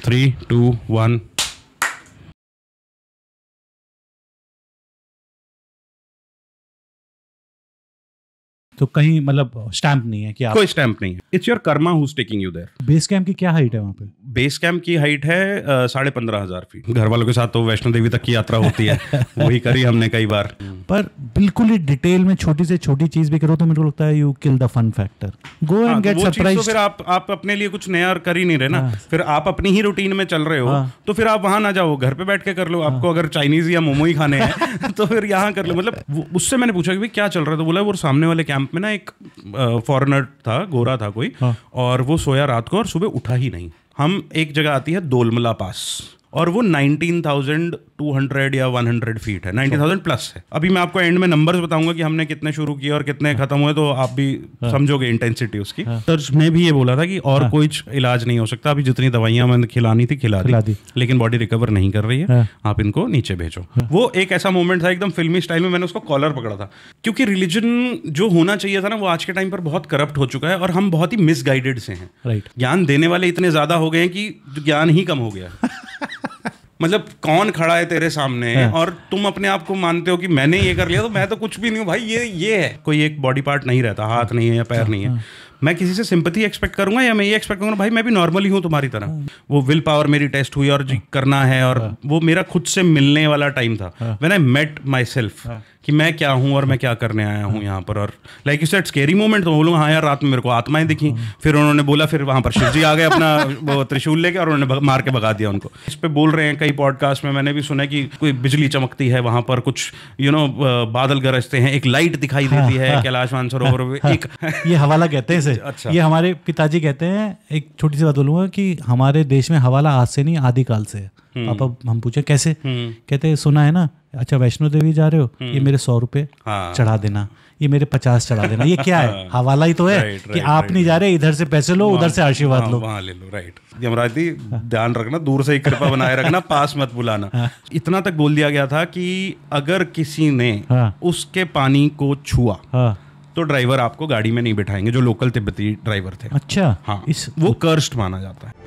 three two one तो कहीं मतलब स्टैंप नहीं है क्या कोई स्टैंप नहीं है it's your karma who taking you there base camp की क्या हाइट है वहाँ पे बेस कैंप की हाइट है साढ़े पंद्रह हजार फीट घर वालों के साथ तो वैष्णो देवी तक की यात्रा होती है वही करी हमने कई बार पर बिल्कुल ही डिटेल में छोटी से छोटी चीज भी करो तो मेरे को लगता है you kill the fun factor go and get surprise फिर आप आप अपने लिए कुछ नया कर ही नहीं रहे ना हाँ। फिर आप अपनी ही रूटीन में चल रहे हो हाँ। तो फिर आप वहां ना जाओ घर पे बैठ के कर लो हाँ। आपको अगर चाइनीज या मोमो ही खाने हैं तो फिर यहाँ कर लो मतलब उससे मैंने पूछा कि क्या चल रहा है तो बोला वो सामने वाले कैंप कैंप में ना एक फॉरेनर था गोरा था कोई हाँ. और वो सोया रात को और सुबह उठा ही नहीं हम एक जगह आती है दोलमला पास और वो 19,200 या 100 फीट है 19,000 प्लस है अभी मैं आपको एंड में नंबर्स बताऊंगा कि हमने कितने शुरू किए और कितने खत्म हुए तो आप भी हाँ। समझोगे इंटेंसिटी उसकी सर हाँ। मैं भी ये बोला था कि और हाँ। कोई इलाज नहीं हो सकता अभी जितनी दवाइयां मैंने खिलानी थी खिला दी लेकिन बॉडी रिकवर नहीं कर रही है आप इनको नीचे भेजो वो एक ऐसा मोमेंट था एकदम फिल्मी स्टाइल में मैंने उसको कॉलर पकड़ा था क्योंकि रिलीजन जो होना चाहिए था ना वो आज के टाइम पर बहुत करप्ट हो चुका है और हम बहुत ही मिसगाइडेड से हैं ज्ञान देने वाले इतने ज्यादा हो गए हैं कि ज्ञान ही कम हो गया मतलब कौन खड़ा है तेरे सामने है। हाँ। और तुम अपने आप को मानते हो कि मैंने ये कर लिया तो मैं तो कुछ भी नहीं हूँ भाई ये ये है कोई एक बॉडी पार्ट नहीं रहता हाथ नहीं है या पैर हाँ, नहीं है हाँ। मैं किसी से सिंपथी एक्सपेक्ट करूंगा या मैं ये एक्सपेक्ट करूंगा भाई मैं भी नॉर्मली हूँ तुम्हारी तरह वो विल पावर मेरी टेस्ट हुई और करना है और वो मेरा खुद से मिलने वाला टाइम था when I met myself कि मैं क्या हूँ और मैं क्या करने आया हूँ यहाँ पर और like you said scary moment तो बोलूँगा हाँ यार रात में मेरे को आत्माएं दिखी फिर उन्होंने बोला फिर वहाँ पर शिव जी आ गए अपना वो त्रिशूल लेके और उन्होंने मार के भगा दिया उनको इस पर बोल रहे हैं कई पॉडकास्ट में मैंने भी सुना कि कोई बिजली चमकती है वहाँ पर कुछ यू नो बादल गरजते हैं एक लाइट दिखाई हाँ, देती है हाँ। कैलाश मानसरोवर हाँ, एक ये हवाला कहते हैं अच्छा ये हमारे पिताजी कहते हैं एक छोटी सी बात बोलूँगा कि हमारे देश में हवाला आज से नहीं आदिकाल से अब हम्म। हम पूछे कैसे हम्म। कहते सुना है ना अच्छा वैष्णो देवी जा रहे हो ये हम्म। मेरे सौ रुपये हाँ। चढ़ा देना ये मेरे पचास चढ़ा देना ये क्या है हाँ। हवाला ही तो है राइट, कि आप नहीं जा रहे इधर से पैसे लो उधर हाँ, से आशीर्वाद हाँ, लो वहाँ ले लो राइट यमराज जी ध्यान रखना दूर से ही कृपा बनाए रखना पास मत बुलाना इतना तक बोल दिया गया था कि अगर किसी ने उसके पानी को छुआ तो ड्राइवर आपको गाड़ी में नहीं बिठाएंगे जो लोकल तिब्बती ड्राइवर थे अच्छा हाँ इस वो कर्स्ट माना जाता है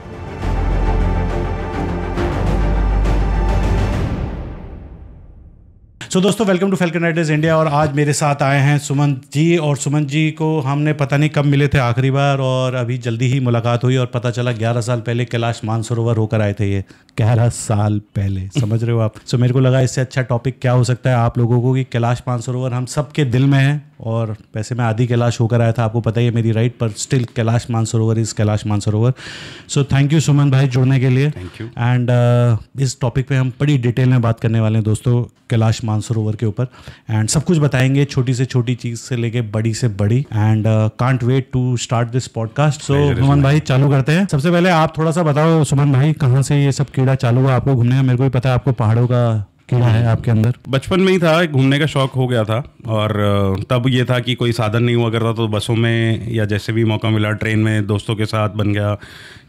सो so, दोस्तों welcome to Falcon Riders India और आज मेरे साथ आए हैं सुमन जी और सुमन जी को हमने पता नहीं कब मिले थे आखिरी बार और अभी जल्दी ही मुलाकात हुई और पता चला ग्यारह साल पहले कैलाश मानसरोवर होकर आए थे ये ग्यारह साल पहले समझ रहे हो आप सो so, मेरे को लगा इससे अच्छा टॉपिक क्या हो सकता है आप लोगों को कि कैलाश मानसरोवर हम सबके दिल में है और वैसे मैं आदि कैलाश होकर आया था आपको पता ही है मेरी राइट पर still Kailash Mansarovar is Kailash Mansarovar so thank you Suman भाई जुड़ने के लिए थैंक यू एंड इस टॉपिक पे हम बड़ी डिटेल में बात करने वाले हैं दोस्तों कैलाश मानसरोवर के ऊपर एंड सब कुछ बताएंगे छोटी से छोटी चीज़ से लेके बड़ी से बड़ी and can't wait to start this podcast so Suman भाई चालू करते हैं सबसे पहले आप थोड़ा सा बताओ सुमन भाई कहाँ से ये सब कीड़ा चालू हुआ आपको घूमने का मेरे को भी पता है आपको पहाड़ों का कीड़ा है हम्म। आपके अंदर बचपन में ही था घूमने का शौक हो गया था और तब ये था कि कोई साधन नहीं हुआ करता तो बसों में या जैसे भी मौका मिला ट्रेन में दोस्तों के साथ बन गया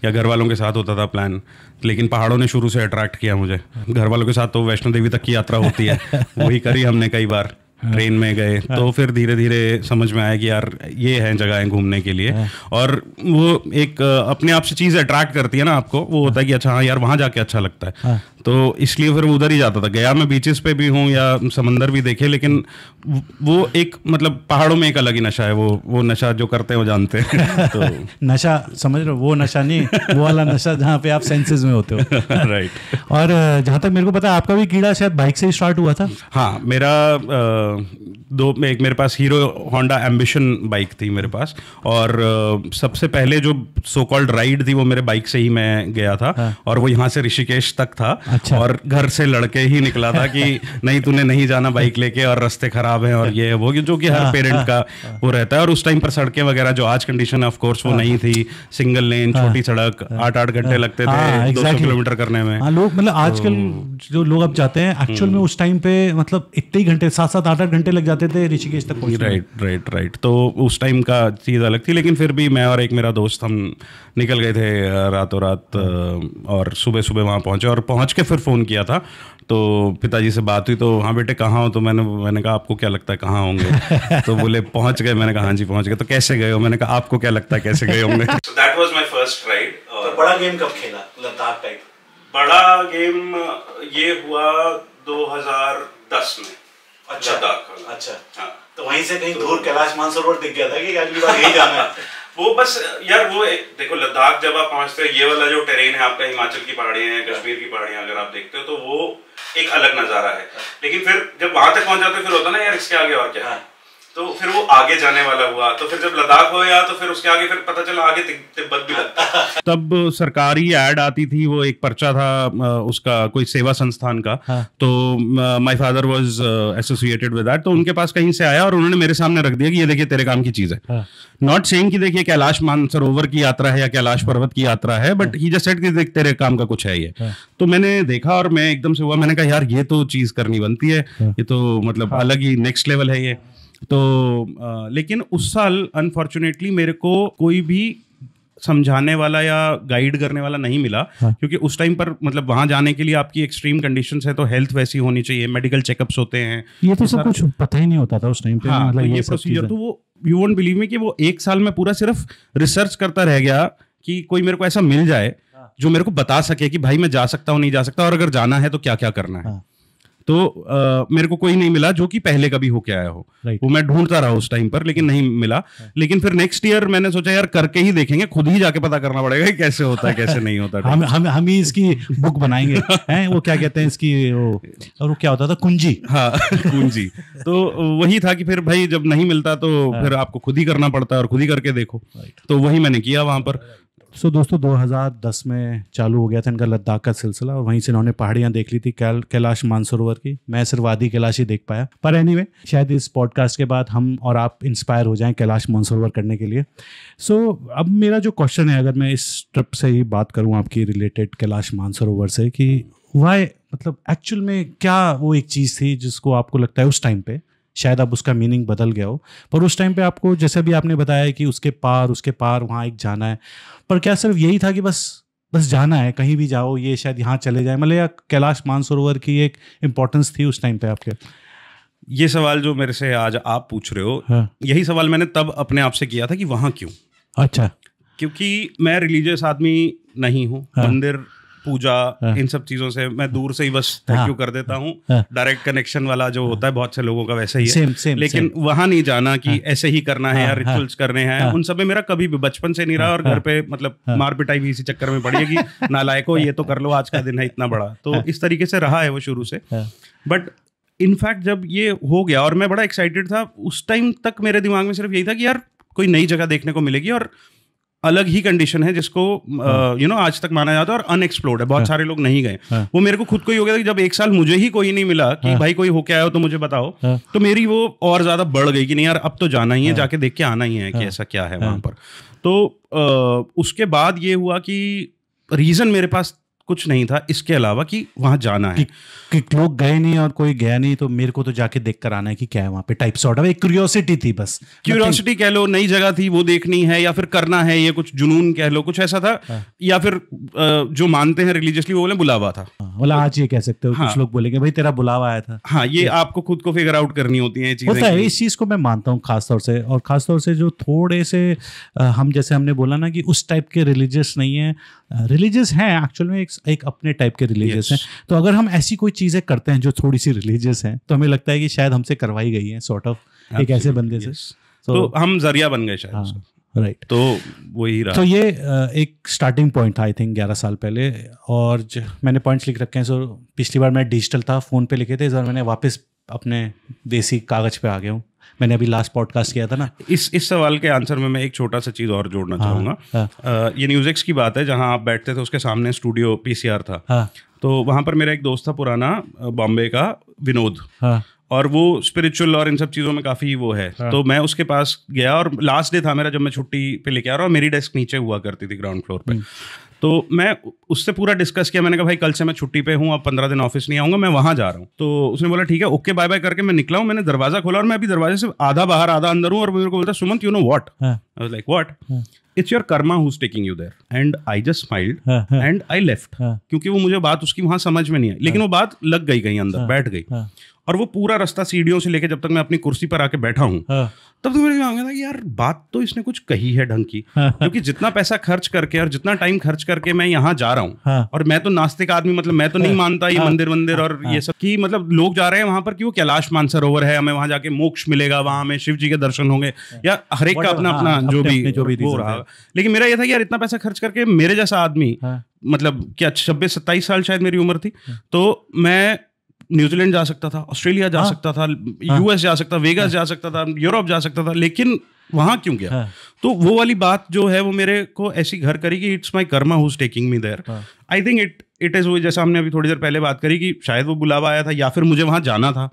या घर वालों के साथ होता था प्लान लेकिन पहाड़ों ने शुरू से अट्रैक्ट किया मुझे घर वालों के साथ तो वैष्णो देवी तक की यात्रा होती है वही करी हमने कई बार हाँ। ट्रेन में गए हाँ। तो फिर धीरे धीरे समझ में आया कि यार ये है जगहें घूमने के लिए हाँ। और वो एक अपने आप से चीज़ अट्रैक्ट करती है ना आपको वो होता है कि अच्छा हाँ यार वहाँ जाके अच्छा लगता है तो इसलिए फिर उधर ही जाता था गया मैं बीचेस पे भी हूँ या समंदर भी देखे लेकिन वो एक मतलब पहाड़ों में एक अलग ही नशा है वो वो नशा जो करते हैं वो जानते हैं तो नशा समझ रहे हो वो नशा नहीं वो वाला नशा जहाँ पे आप सेंसेस में होते हो राइट और जहाँ तक मेरे को पता है आपका भी कीड़ा शायद बाइक से स्टार्ट हुआ था हाँ मेरा दो एक मेरे पास हीरो होंडा एम्बिशन बाइक थी मेरे पास और सबसे पहले जो सो कॉल्ड राइड थी वो मेरे बाइक से ही मैं गया था हाँ। और वो यहाँ से ऋषिकेश तक था हाँ। अच्छा। और घर से लड़के ही निकला था कि नहीं तूने नहीं जाना बाइक लेके और रास्ते खराब हैं और ये वो जो कि हर पेरेंट हाँ, हाँ। का वो रहता है और उस टाइम पर सड़कें वगैरह जो आज कंडीशन ऑफ कोर्स वो हाँ। नहीं थी सिंगल लेन छोटी सड़क आठ आठ घंटे लगते थे किलोमीटर करने में लोग मतलब तो आजकल जो लोग अब जाते हैं एक्चुअल में हम्म। उस टाइम पे मतलब इतने ही घंटे सात सात आठ आठ घंटे लग जाते थे ऋषिकेश तक राइट राइट राइट तो उस टाइम का चीज़ अलग थी लेकिन फिर भी मैं और एक मेरा दोस्त हम निकल गए थे रातों रात और सुबह सुबह वहाँ पहुँचे और पहुँच के फिर फ़ोन किया था तो पिताजी से बात हुई तो हाँ बेटे कहाँ हो तो मैंने मैंने कहा आपको क्या लगता है कहाँ होंगे तो बोले पहुँच गए मैंने कहा हाँ जी पहुँच गए तो कैसे गए हो मैंने कहा आपको क्या लगता है कैसे गए होंगे so that was my first ride. तो और... बड़ा गेम कब खेला लद्दाख टाइप बड़ा गेम ये हुआ 2010 में अच्छा अच्छा हाँ तो वहीं से कहीं दूर कैलाश मानसरोवर दिख गया था कि अगली बार यही जाना है वो बस यार वो एक देखो लद्दाख जब आप पहुंचते हो ये वाला जो टेरेन है आपका हिमाचल की पहाड़ियां हैं कश्मीर की पहाड़ियां अगर आप देखते हो तो वो एक अलग नजारा है हाँ। लेकिन फिर जब वहां तक पहुंच जाते हो फिर होता ना यार इसके आगे और क्या है हाँ। तो फिर वो आगे जाने वाला हुआ तो फिर जब लद्दाख हो गया तो फिर उसके आगे फिर पता चला आगे तिब्बत भी लगता तब सरकारी एड आती थी वो एक पर्चा था उसका कोई सेवा संस्थान का हाँ। तो my father was associated with that तो उनके पास कहीं से आया और उन्होंने मेरे सामने रख दिया कि ये देखिए तेरे काम की चीज है नॉट हाँ। सेइंग कि देखिए कैलाश मानसरोवर की यात्रा है या कैलाश पर्वत की यात्रा है बट ही जस्ट सेड कि देख तेरे काम का कुछ है ये हाँ। तो मैंने देखा और मैं एकदम से हुआ मैंने कहा यार ये तो चीज करनी बनती है हाँ। ये तो मतलब अलग ही नेक्स्ट लेवल है ये तो आ, लेकिन उस साल अनफॉर्चुनेटली मेरे को कोई भी समझाने वाला या गाइड करने वाला नहीं मिला हाँ. क्योंकि उस टाइम पर मतलब वहां जाने के लिए आपकी एक्सट्रीम कंडीशन है तो हेल्थ वैसी होनी चाहिए मेडिकल चेकअप्स होते हैं ये तो, तो सब कुछ पता ही नहीं होता था उस टाइम पे हाँ, मतलब तो ये, प्रोसीजर तो वो यू वोट बिलीव मी कि वो एक साल में पूरा सिर्फ रिसर्च करता रह गया कि कोई मेरे को ऐसा मिल जाए हाँ। जो मेरे को बता सके कि भाई मैं जा सकता हूँ नहीं जा सकता और अगर जाना है तो क्या क्या करना है हाँ। तो आ, मेरे को कोई नहीं मिला जो कि पहले कभी होके आया हो right. वो मैं ढूंढता रहा उस टाइम पर लेकिन नहीं मिला right. लेकिन फिर नेक्स्ट ईयर मैंने सोचा यार करके ही देखेंगे खुद ही जाके पता करना पड़ेगा कैसे होता है कैसे नहीं होता हम हम हम ही इसकी बुक बनाएंगे हैं वो क्या कहते हैं इसकी वो और वो क्या होता था कुंजी हाँ कुंजी तो वही था कि फिर भाई जब नहीं मिलता तो हाँ। फिर आपको खुद ही करना पड़ता है और खुद ही करके देखो तो वही मैंने किया वहां पर सो so, दोस्तों 2010 में चालू हो गया था इनका लद्दाख का सिलसिला और वहीं से इन्होंने पहाड़ियाँ देख ली थी कैल कैलाश मानसरोवर की मैं सिर्फ आदि कैलाश ही देख पाया पर एनीवे anyway, शायद इस पॉडकास्ट के बाद हम और आप इंस्पायर हो जाएं कैलाश मानसरोवर करने के लिए सो so, अब मेरा जो क्वेश्चन है अगर मैं इस ट्रिप से ही बात करूँ आपकी रिलेटेड कैलाश मानसरोवर से कि वाई मतलब एक्चुअल में क्या वो एक चीज़ थी जिसको आपको लगता है उस टाइम पर शायद अब उसका मीनिंग बदल गया हो पर उस टाइम पे आपको जैसे भी आपने बताया कि उसके पार उसके पार वहाँ एक जाना है पर क्या सिर्फ यही था कि बस बस जाना है कहीं भी जाओ ये शायद यहाँ चले जाए मतलब या कैलाश मानसरोवर की एक इम्पोर्टेंस थी उस टाइम पे आपके ये सवाल जो मेरे से आज आप पूछ रहे हो हाँ। यही सवाल मैंने तब अपने आप से किया था कि वहाँ क्यों अच्छा क्योंकि मैं रिलीजियस आदमी नहीं हूँ हाँ। मंदिर पूजा हाँ। इन सब चीजों से मैं दूर से ही बस थैंक यू हाँ। कर देता हूँ डायरेक्ट हाँ। कनेक्शन वाला जो होता है बहुत से लोगों का वैसे ही है सेम, सेम, लेकिन वहां नहीं जाना कि ऐसे ही करना है या रिचुअल्स करने हैं उन सब में मेरा कभी भी बचपन से नहीं रहा और घर पे मतलब मार पिटाई भी इसी चक्कर में पड़ेगी हो ये तो कर लो आज का दिन है इतना बड़ा तो इस तरीके से रहा है वो शुरू से बट इनफैक्ट जब ये हो गया और मैं बड़ा एक्साइटेड था उस टाइम तक मेरे दिमाग में सिर्फ यही था कि यार कोई नई जगह देखने को मिलेगी और अलग ही कंडीशन है जिसको यू हाँ। नो आज तक माना जाता है और अनएक्सप्लोर्ड है बहुत हाँ। सारे लोग नहीं गए हाँ। वो मेरे को खुद को ही हो गया था कि जब एक साल मुझे ही कोई नहीं मिला कि भाई कोई होके आया हो तो मुझे बताओ तो मेरी वो और ज्यादा बढ़ गई कि नहीं यार अब तो जाना ही है जाके देख के आना ही है कि ऐसा क्या है वहां पर तो उसके बाद ये हुआ कि रीजन मेरे पास कुछ नहीं था इसके अलावा कि वहां जाना है कि, कि लोग गए नहीं और कोई गया नहीं तो मेरे को तो जाके देख कर आना है कि क्या है वहां पे टाइप सॉर्ट ऑफ एक क्यूरियोसिटी थी बस क्यूरियोसिटी कह लो नई जगह थी वो देखनी है या फिर करना है ये कुछ जुनून कह लो कुछ ऐसा था हाँ। या फिर जो मानते हैं रिलीजियसली वो बोले बुलावा था हाँ, बोला आज ये कह सकते हो हाँ। कुछ लोग बोलेंगे भाई तेरा बुलावा आया था हाँ ये आपको खुद को फिगर आउट करनी होती है इस चीज को मैं मानता हूँ खासतौर से और खासतौर से जो थोड़े से हम जैसे हमने बोला ना कि उस टाइप के रिलीजियस नहीं है रिलीजियस है एक्चुअल में एक एक अपने टाइप के रिलीजियस yes. हैं तो अगर हम ऐसी कोई चीज़ें करते हैं जो थोड़ी सी रिलीजियस हैं तो हमें लगता है कि शायद हमसे करवाई गई है सॉर्ट ऑफ एक ऐसे बंदे से तो हम जरिया बन गए शायद राइट हाँ, right. तो वही रहा तो ये एक स्टार्टिंग पॉइंट था आई थिंक ग्यारह साल पहले और मैंने पॉइंट्स लिख रखे हैं सो पिछली बार मैं डिजिटल था फ़ोन पे लिखे थे इस बार मैंने वापस अपने देसी कागज़ पे आ गया हूँ मैंने अभी लास्ट पॉडकास्ट किया था ना इस इस सवाल के आंसर में मैं एक छोटा सा चीज़ और जोड़ना हाँ, चाहूँगा हाँ, ये न्यूज़िक्स की बात है जहाँ आप बैठते थे उसके सामने स्टूडियो पीसीआर था हाँ, तो वहाँ पर मेरा एक दोस्त था पुराना बॉम्बे का विनोद हाँ, और वो स्पिरिचुअल और इन सब चीज़ों में काफ़ी वो है हाँ. तो मैं उसके पास गया और लास्ट डे था मेरा जब मैं छुट्टी पे लेके आ रहा हूँ मेरी डेस्क नीचे हुआ करती थी ग्राउंड फ्लोर पे हम्म। तो मैं उससे पूरा डिस्कस किया मैंने कहा भाई कल से मैं छुट्टी पे हूँ अब पंद्रह दिन ऑफिस नहीं आऊंगा मैं वहां जा रहा हूँ तो उसने बोला ठीक है ओके बाय बाय करके मैं निकला हूँ मैंने दरवाजा खोला और मैं अभी दरवाजे से आधा बाहर आधा अंदर हूँ और मेरे को बोलता Sumant you know what like what it's your karma who's taking you there and I just smiled and I left क्योंकि वो मुझे बात उसकी वहां समझ में नहीं आई लेकिन हाँ। वो बात लग गई कहीं अंदर हाँ। बैठ गई हाँ। और वो पूरा रास्ता सीढ़ियों से लेके जब तक मैं अपनी कुर्सी पर आके बैठा हूँ हाँ। तब तक मेरे में था यार बात तो इसने कुछ कही है ढंग की हाँ। क्योंकि जितना पैसा खर्च करके और जितना टाइम खर्च करके मैं यहाँ जा रहा हूँ हाँ। और मैं तो नास्तिक आदमी मतलब मैं तो नहीं मानता ये मंदिर वंदिर और ये सब की मतलब लोग जा रहे हैं वहां पर कि वो कैलाश मानसरोवर है हमें वहां जाके मोक्ष मिलेगा वहां हमें शिव जी के दर्शन होंगे या हरेक का अपना अपना जो भी जो भी हो रहा लेकिन मेरा ये था कि यार इतना पैसा खर्च करके मेरे जैसा आदमी मतलब क्या छब्बीस सत्ताईस साल शायद मेरी उम्र थी तो मैं न्यूजीलैंड जा सकता था ऑस्ट्रेलिया जा हाँ। सकता था हाँ। यूएस जा सकता वेगास हाँ। जा सकता था यूरोप जा सकता था लेकिन वहां क्यों गया तो वो वाली बात जो है वो मेरे को ऐसी घर करी कि it's my karma who's taking me there I think it it is वो जैसा हमने अभी थोड़ी देर पहले बात करी कि शायद वो बुलावा आया था या फिर मुझे वहां जाना था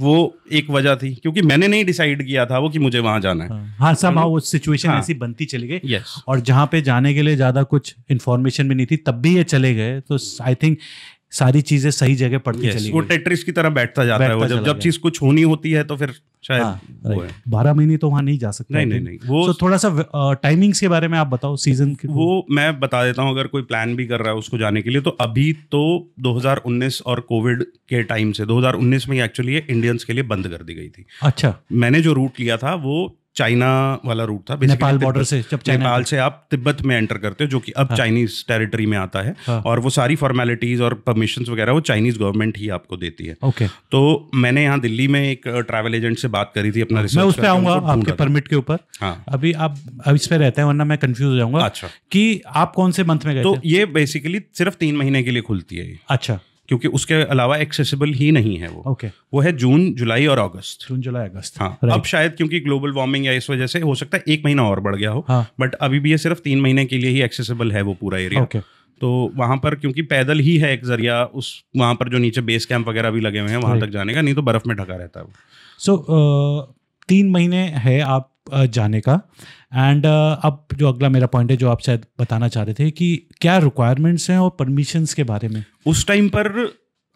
वो एक वजह थी क्योंकि मैंने नहीं डिसाइड किया था वो कि मुझे वहां जाना है हाँ हाँ वो सिचुएशन हाँ, ऐसी बनती चली गई और जहां पे जाने के लिए ज्यादा कुछ इन्फॉर्मेशन भी नहीं थी तब भी ये चले गए तो आई थिंक सारी चीजें सही जगह पड़ती चली वो टेट्रिस की तरह बैठता जाता बैठता है वो जब जब चीज कुछ होनी होती है तो फिर शायद हाँ, बारह महीने तो वहाँ नहीं जा सकते नहीं नहीं नहीं वो तो थोड़ा सा टाइमिंग्स के बारे में आप बताओ सीजन के वो मैं बता देता हूँ अगर कोई प्लान भी कर रहा है उसको जाने के लिए तो अभी तो 2019 और कोविड के टाइम से 2019 में एक्चुअली इंडियंस के लिए बंद कर दी गई थी अच्छा मैंने जो रूट लिया था वो चाइना वाला रूट था नेपाल बॉर्डर से जब नेपाल से आप तिब्बत में एंटर करते हो जो कि अब चाइनीज हाँ। टेरिटरी में आता है हाँ। और वो सारी फॉर्मेलिटीज और परमिशन वगैरह वो चाइनीज गवर्नमेंट ही आपको देती है ओके तो मैंने यहाँ दिल्ली में एक ट्रैवल एजेंट से बात करी थी अपना मैं उस पर आऊंगा आपके परमिट के ऊपर हाँ। अभी आप अब इस पर रहते हैं वरना मैं कंफ्यूज हो जाऊंगा अच्छा कि आप कौन से मंथ में गए तो ये बेसिकली सिर्फ तीन महीने के लिए खुलती है अच्छा क्योंकि उसके अलावा एक्सेसिबल ही नहीं है वो ओके okay. वो है जून जुलाई और अगस्त जून जुलाई अगस्त हाँ right. अब शायद क्योंकि ग्लोबल वार्मिंग या इस वजह से हो सकता है एक महीना और बढ़ गया हो हाँ. बट अभी भी ये सिर्फ तीन महीने के लिए ही एक्सेसिबल है वो पूरा एरिया okay. तो वहाँ पर क्योंकि पैदल ही है एक जरिया उस वहाँ पर जो नीचे बेस कैंप वगैरह भी लगे हुए हैं वहाँ तक जाने का नहीं तो बर्फ में ढका रहता है वो सो तीन महीने है आप जाने का एंड अब जो अगला मेरा पॉइंट है जो आप शायद बताना चाह रहे थे कि क्या रिक्वायरमेंट्स हैं और परमिशंस के बारे में उस टाइम पर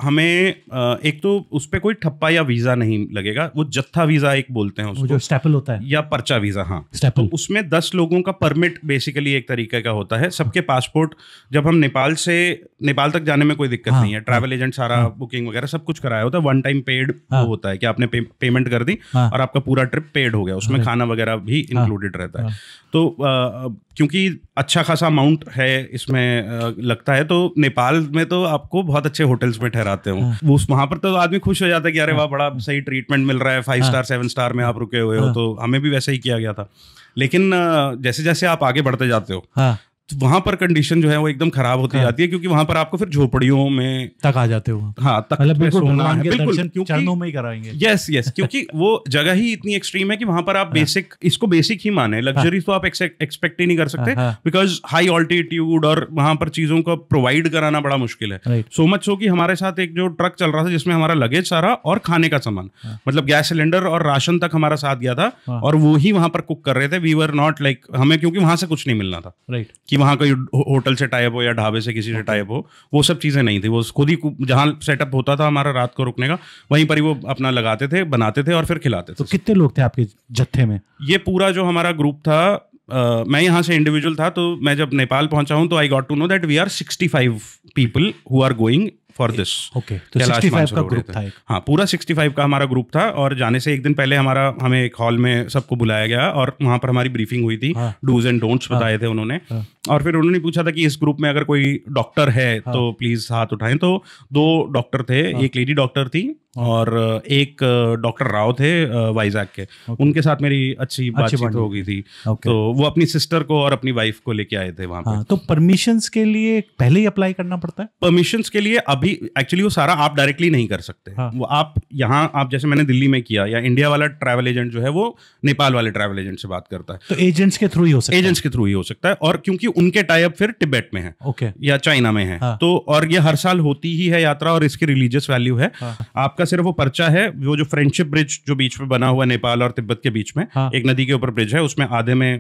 हमें एक तो उस पर कोई ठप्पा या वीजा नहीं लगेगा वो जत्था वीजा एक बोलते हैं उसको जो स्टेपल होता है या पर्चा वीजा हाँ स्टेपल तो उसमें दस लोगों का परमिट बेसिकली एक तरीके का होता है सबके पासपोर्ट जब हम नेपाल से नेपाल तक जाने में कोई दिक्कत हाँ, नहीं है ट्रैवल एजेंट सारा हाँ, बुकिंग वगैरह सब कुछ कराया होता है वन टाइम पेड हाँ, होता है कि आपने पे, पेमेंट कर दी हाँ। और आपका पूरा ट्रिप पेड हो गया उसमें खाना वगैरह भी इंक्लूडेड हाँ। रहता है हाँ। तो क्योंकि अच्छा खासा अमाउंट है इसमें लगता है तो नेपाल में तो आपको बहुत अच्छे होटल्स में ठहराते हो वो हाँ। वहां पर तो आदमी खुश हो जाता है कि अरे वाह हाँ। बड़ा सही ट्रीटमेंट मिल रहा है फाइव स्टार सेवन स्टार में आप रुके हुए हो हाँ। तो हमें भी वैसा ही किया गया था लेकिन जैसे जैसे आप आगे बढ़ते जाते हो वहां पर कंडीशन जो है वो एकदम खराब होती हाँ। जाती है क्योंकि वहां पर आपको फिर झोपड़ियों में तक आ जाते हो हाँ तक मतलब तो बिल्कुल सोना है बिल्कुल चरणों में ही कराएंगे यस यस क्योंकि वो जगह ही इतनी एक्सट्रीम है कि वहां पर आप बेसिक हाँ। इसको बेसिक ही माने लग्जरी हाँ। तो आप एक्सपेक्ट ही नहीं कर सकते बिकॉज हाई ऑल्टीट्यूड और वहां पर चीजों को प्रोवाइड कराना बड़ा मुश्किल है सो मच सो कि हमारे साथ एक जो ट्रक चल रहा था जिसमें हमारा लगेज सारा और खाने का सामान मतलब गैस सिलेंडर और राशन तक हमारा साथ गया था और वो ही वहां पर कुक कर रहे थे वी वर नॉट लाइक हमें क्योंकि वहां से कुछ नहीं मिलना था राइट वहाँ का होटल से टाइप हो या ढाबे से किसी से टाइप हो वो सब चीज़ें नहीं थी वो खुद ही जहाँ सेटअप होता था हमारा रात को रुकने का वहीं पर ही वो अपना लगाते थे बनाते थे और फिर खिलाते तो थे तो कितने लोग थे आपके जत्थे में ये पूरा जो हमारा ग्रुप था Uh, मैं यहाँ से इंडिविजुअल था तो मैं जब नेपाल पहुंचा हूँ तो I got to know that we are sixty five people who are going for this okay तो 65 का ग्रुप था एक हाँ पूरा 65 का हमारा ग्रुप था और जाने से एक दिन पहले हमारा हमें एक हॉल में सबको बुलाया गया और वहाँ पर हमारी ब्रीफिंग हुई थी डूज एंड डोंट्स बताए थे उन्होंने हाँ। और फिर उन्होंने पूछा था कि इस ग्रुप में अगर कोई डॉक्टर है हाँ। तो प्लीज हाथ उठाएं तो दो डॉक्टर थे हाँ। एक लेडी डॉक्टर थी और एक डॉक्टर राव थे वाइजाग के उनके साथ मेरी अच्छी बातचीत हो गई थी तो वो अपनी सिस्टर को और अपनी वाइफ को लेके आए थे वहां पर तो परमिशंस के लिए पहले ही अप्लाई करना पड़ता है परमिशंस के लिए अब अभी एक्चुअली वो सारा आप डायरेक्टली नहीं कर सकते हाँ. वो आप यहाँ आप जैसे मैंने दिल्ली में किया या इंडिया वाला ट्रैवल एजेंट जो है वो नेपाल वाले ट्रैवल एजेंट से बात करता है तो एजेंट्स के थ्रू ही हो सकता है एजेंट्स के थ्रू ही हो सकता है और क्योंकि उनके टाइप फिर टिबेट में है ओके okay. या चाइना में है हाँ. तो और ये हर साल होती ही है यात्रा और इसकी रिलीजियस वैल्यू है हाँ। आपका सिर्फ वो पर्चा है वो जो फ्रेंडशिप ब्रिज जो बीच में बना हुआ नेपाल और तिब्बत के बीच में हाँ। एक नदी के ऊपर ब्रिज है उसमें आधे में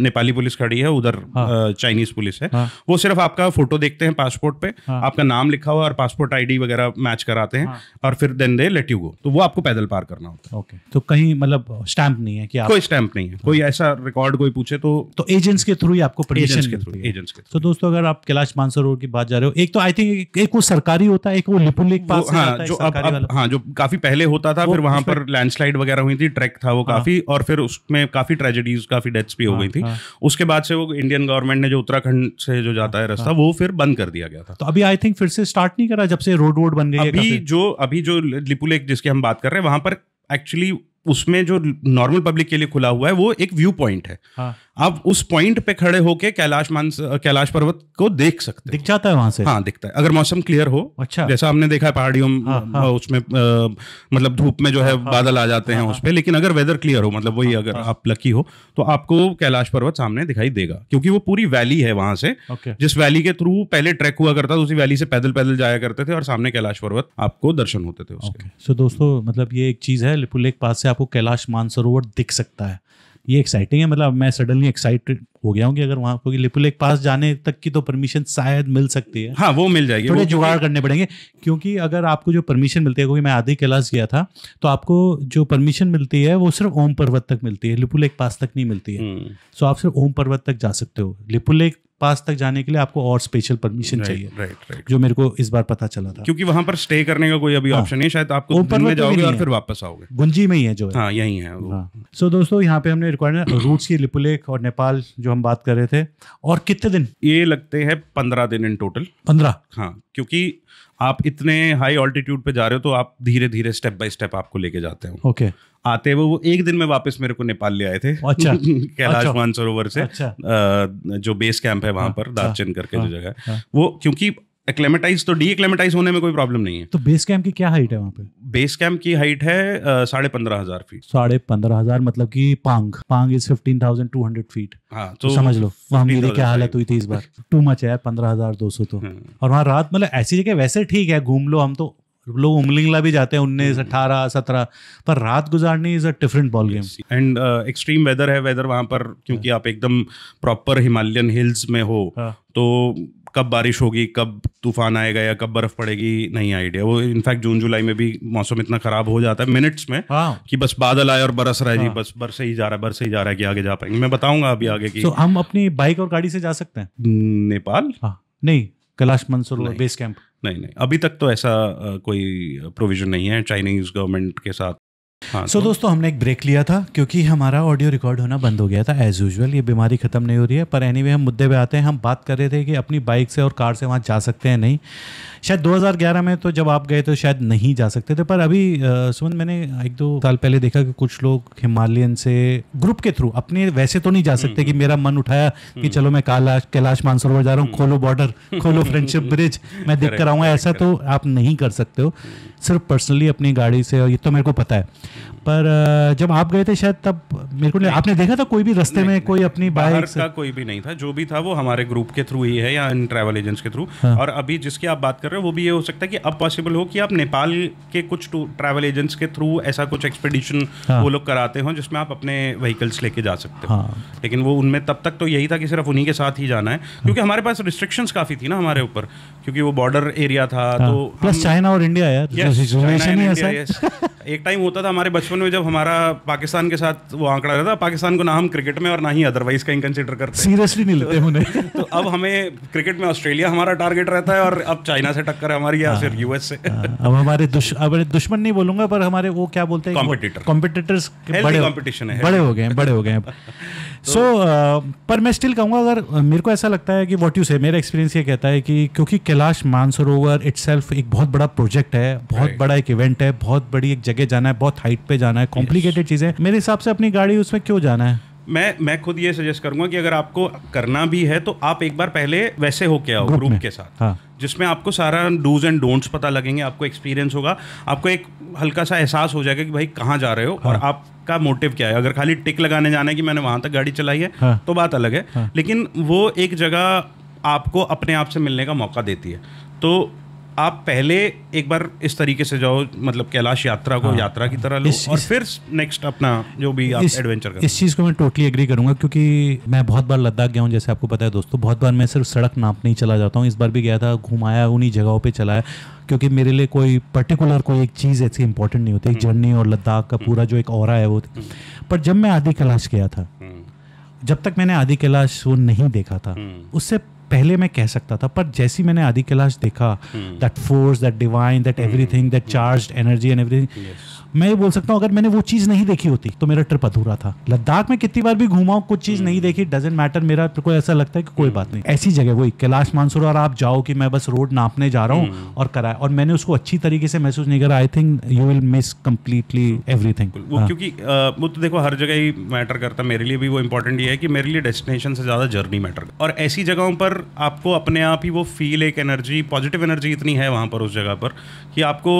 नेपाली पुलिस खड़ी है उधर हाँ। चाइनीज पुलिस है हाँ। वो सिर्फ आपका फोटो देखते हैं पासपोर्ट पे हाँ। आपका नाम लिखा हुआ और पासपोर्ट आईडी वगैरह मैच कराते हैं हाँ। और फिर then they let you go तो वो आपको पैदल पार करना होता है ओके तो कहीं मतलब स्टैंप नहीं है कि आप... कोई स्टैंप नहीं है कोई हाँ। ऐसा रिकॉर्ड कोई पूछे तो तो एजेंट्स के थ्रू ही आपको एजेंट्स के थ्रू एजेंट्स के तो दोस्तों अगर आप कैलाश रोड की बात जा रहे हो एक तो आई थिंक एक वो सरकारी होता है एक वो लिपुलिक पास हाँ जो अब हाँ जो काफी पहले होता था फिर वहां पर लैंडस्लाइड वगैरह हुई थी ट्रैक था वो हाँ। काफी और फिर उसमें काफी ट्रेजेडीज काफी डेथ्स भी हो हाँ। गई थी हाँ। उसके बाद से वो इंडियन गवर्नमेंट ने जो उत्तराखंड से जो जाता है रास्ता हाँ। वो फिर बंद कर दिया गया था तो अभी आई थिंक फिर से स्टार्ट नहीं करा जब से रोड वोड बन गई अभी जो अभी जो लिपू लेक जिसकी हम बात कर रहे हैं वहां पर एक्चुअली उसमें जो नॉर्मल पब्लिक के लिए खुला हुआ है वो एक व्यू पॉइंट है हाँ. आप उस पॉइंट पे खड़े होके कैलाश मानस कैलाश पर्वत को देख सकते दिख जाता है वहां से हाँ दिखता है अगर मौसम क्लियर हो अच्छा जैसा हमने देखा है पहाड़ियों हाँ, हाँ, उसमें आ, मतलब धूप में जो है हाँ, हाँ। बादल आ जाते हाँ, हैं हाँ। उस पर लेकिन अगर वेदर क्लियर हो मतलब वही अगर आप लकी हो तो आपको कैलाश पर्वत सामने दिखाई देगा क्योंकि वो पूरी वैली है वहां से जिस वैली के थ्रू पहले ट्रैक हुआ करता था उसी वैली से पैदल पैदल जाया करते थे और सामने कैलाश पर्वत आपको दर्शन होते थे उसके सो दोस्तों मतलब ये एक चीज है लिपुलेख पास से आपको कैलाश मानसरोवर दिख सकता है ये एक्साइटिंग है मतलब मैं सडनली एक्साइटेड हो गया हूँ कि अगर वहाँ क्योंकि लिपू लेक पास जाने तक की तो परमिशन शायद मिल सकती है हाँ वो मिल जाएगी थोड़े जुगाड़ करने पड़ेंगे क्योंकि अगर आपको जो परमिशन मिलती है क्योंकि मैं आधी कैलाश गया था तो आपको जो परमिशन मिलती है वो सिर्फ ओम पर्वत तक मिलती है लिपू लेक पास तक नहीं मिलती है सो हम्म। आप सिर्फ ओम पर्वत तक जा सकते हो लिपू लेक पास तक जाने के लिए आपको और स्पेशल परमिशन right, चाहिए राइट right, right. जो मेरे को इस बार पता चला था क्योंकि वहां पर स्टे करने का कोई अभी ऑप्शन हाँ। नहीं शायद आपको ऊपर में तो जाओगे और फिर वापस आओगे गुंजी में ही है जो है हाँ यही है सो हाँ। दोस्तों यहाँ पे हमने रिक्वायरमेंट रूट्स की लिपुलेख और नेपाल जो हम बात कर रहे थे और कितने दिन ये लगते हैं पंद्रह दिन इन टोटल पंद्रह हाँ क्योंकि आप इतने हाई ऑल्टीट्यूड पे जा रहे हो तो आप धीरे धीरे स्टेप बाय स्टेप आपको लेके जाते हो ओके okay. आते वो वो एक दिन में वापस मेरे को नेपाल ले आए थे अच्छा कैलाश अच्छा। मानसरोवर से अच्छा, जो बेस कैंप है वहां हाँ। पर अच्छा। दार्चिन करके जो हाँ। जगह है हाँ। वो क्योंकि एक्लेमेटाइज तो डी एक्लेमेटाइज होने में कोई प्रॉब्लम नहीं है तो बेस कैंप की क्या हाइट है वहाँ पे बेस कैंप की हाइट है साढ़े पंद्रह हजार फीट साढ़े पंद्रह हजार मतलब की Pang Pang is fifteen thousand two hundred feet हाँ तो, तो समझ लो वहाँ मेरी क्या हालत हुई थी इस बार टू मच है पंद्रह हजार दो सौ तो हम्म। और वहाँ रात मतलब ऐसी जगह वैसे ठीक है घूम लो हम तो लोग उमलिंगला भी जाते हैं उन्नीस हम्म। अट्ठारह सत्रह पर रात गुजारनी is a different ball game and extreme weather है वेदर वहाँ पर क्योंकि हाँ। आप एकदम प्रॉपर हिमालयन हिल्स में हो हाँ। तो कब बारिश होगी कब तूफान आएगा या कब बर्फ पड़ेगी नहीं आइडिया वो इनफैक्ट जून जुलाई में भी मौसम इतना खराब हो जाता है मिनट्स में हाँ। कि बस बादल आए और बरस रहा है जी हाँ। बस बरसे ही जा रहा है बरसे ही जा रहा है कि आगे जा पाएंगे मैं बताऊंगा अभी आगे की तो हम अपनी बाइक और गाड़ी से जा सकते हैं नेपाल हाँ। नहीं कैलाश मंसूर बेस कैंप नहीं नहीं अभी तक तो ऐसा कोई प्रोविजन नहीं है चाइनीज गवर्नमेंट के साथ हाँ, सो तो- दोस्तों हमने एक ब्रेक लिया था क्योंकि हमारा ऑडियो रिकॉर्ड होना बंद हो गया था एज यूजल ये बीमारी खत्म नहीं हो रही है पर एनी anyway, हम मुद्दे पे आते हैं हम बात कर रहे थे कि अपनी बाइक से और कार से वहाँ जा सकते हैं नहीं शायद 2011 में तो जब आप गए तो शायद नहीं जा सकते थे पर अभी सुमन मैंने एक दो साल पहले देखा कि कुछ लोग हिमालयन से ग्रुप के थ्रू अपने वैसे तो नहीं जा सकते हम्म, कि मेरा मन उठाया कि हम्म। चलो मैं कैलाश कैलाश मानसरोवर जा रहा हूँ खोलो बॉर्डर खोलो फ्रेंडशिप ब्रिज मैं देख कर आऊँगा ऐसा तो आप नहीं कर सकते हो सिर्फ पर्सनली अपनी गाड़ी से और ये तो मेरे को पता है पर जब आप गए थे शायद तब मेरे को आपने देखा था कोई भी रस्ते में कोई अपनी बाइक का कोई भी नहीं था जो भी था वो हमारे ग्रुप के थ्रू ही है या इन ट्रैवल एजेंट्स के थ्रू हाँ। और अभी जिसकी आप बात कर रहे हो वो भी ये हो सकता है कि अब पॉसिबल हो कि आप नेपाल के कुछ ट्रैवल एजेंट्स के थ्रू ऐसा कुछ एक्सपेडिशन हाँ। वो लोग कराते हो जिसमें आप अपने व्हीकल्स लेके जा सकते हो हाँ। लेकिन वो उनमें तब तक तो यही था कि सिर्फ उन्हीं के साथ ही जाना है क्योंकि हाँ। हमारे पास रिस्ट्रिक्शंस काफ़ी थी ना हमारे ऊपर क्योंकि वो बॉर्डर एरिया था तो प्लस हाँ। चाइना और इंडिया है तो एक टाइम होता था हमारे बचपन में जब हमारा पाकिस्तान के साथ वो आंकड़ा रहता पाकिस्तान को ना हम क्रिकेट में और ना ही अदरवाइज कहीं कंसिडर करते सीरियसली नहीं लेते उन्हें तो अब हमें क्रिकेट में ऑस्ट्रेलिया हमारा टारगेट रहता है और अब चाइना से टक्कर है हमारी या हाँ। फिर यूएस से हाँ, अब हमारे अब दुश्मन नहीं बोलूंगा पर हमारे वो क्या बोलते हैं कॉम्पिटिटर कॉम्पिटिटर्स बड़े कॉम्पिटिशन है बड़े हो गए बड़े हो गए सो तो- uh, पर मैं स्टिल कहूँगा अगर uh, मेरे को ऐसा लगता है कि वॉट यू से मेरा एक्सपीरियंस ये कहता है कि क्योंकि कैलाश मानसरोवर इट एक बहुत बड़ा प्रोजेक्ट है बहुत right. बड़ा एक इवेंट है बहुत बड़ी एक जगह जाना है बहुत हाइट पे जाना है कॉम्प्लिकेटेड yes. चीज़ें मेरे हिसाब से अपनी गाड़ी उसमें क्यों जाना है मैं मैं खुद ये सजेस्ट करूंगा कि अगर आपको करना भी है तो आप एक बार पहले वैसे हो क्या ग्रुप के साथ हाँ. जिसमें आपको सारा डूज एंड डोंट्स पता लगेंगे आपको एक्सपीरियंस होगा आपको एक हल्का सा एहसास हो जाएगा कि भाई कहाँ जा रहे हो हाँ. और आप का मोटिव क्या है अगर खाली टिक लगाने जाना है कि मैंने वहां तक गाड़ी चलाई है हाँ। तो बात अलग है हाँ। लेकिन वो एक जगह आपको अपने आप से मिलने का मौका देती है तो आप पहले एक बार इस तरीके से जाओ मतलब कैलाश यात्रा को हाँ, यात्रा की तरह लो इस, और इस, फिर नेक्स्ट अपना जो भी आप एडवेंचर इस चीज़ को मैं टोटली एग्री करूंगा क्योंकि मैं बहुत बार लद्दाख गया हूँ जैसे आपको पता है दोस्तों बहुत बार मैं सिर्फ सड़क नाप नहीं चला जाता हूँ इस बार भी गया था घुमाया उन्हीं जगहों पर चलाया क्योंकि मेरे लिए कोई पर्टिकुलर कोई एक चीज़ ऐसी इंपॉर्टेंट नहीं होती एक हम्म। जर्नी और लद्दाख का हम्म। पूरा जो एक और है वो हम्म। पर जब मैं आदि कैलाश गया था जब तक मैंने आदि कैलाश वो नहीं देखा था उससे पहले मैं कह सकता था पर जैसी मैंने आदि कैलाश देखा that force that divine that everything that charge energy and everything मैं ये बोल सकता हूँ अगर मैंने वो चीज़ नहीं देखी होती तो मेरा ट्रिप अधूरा था लद्दाख में कितनी बार भी घूमा कुछ चीज़ नहीं देखी डजेंट मैटर मेरा कोई ऐसा लगता है कि कोई बात नहीं ऐसी जगह वही कैलाश और आप जाओ कि मैं बस रोड नापने जा रहा हूँ हम्म। और कराया और मैंने उसको अच्छी तरीके से महसूस नहीं करा I think you will miss completely everything क्योंकि वो तो देखो हर जगह ही मैटर करता मेरे लिए भी वो इम्पोर्टेंट ये है कि मेरे लिए डेस्टिनेशन से ज़्यादा जर्नी मैटर और ऐसी जगहों पर आपको अपने आप ही वो फील एक एनर्जी पॉजिटिव एनर्जी इतनी है वहाँ पर उस जगह पर कि आपको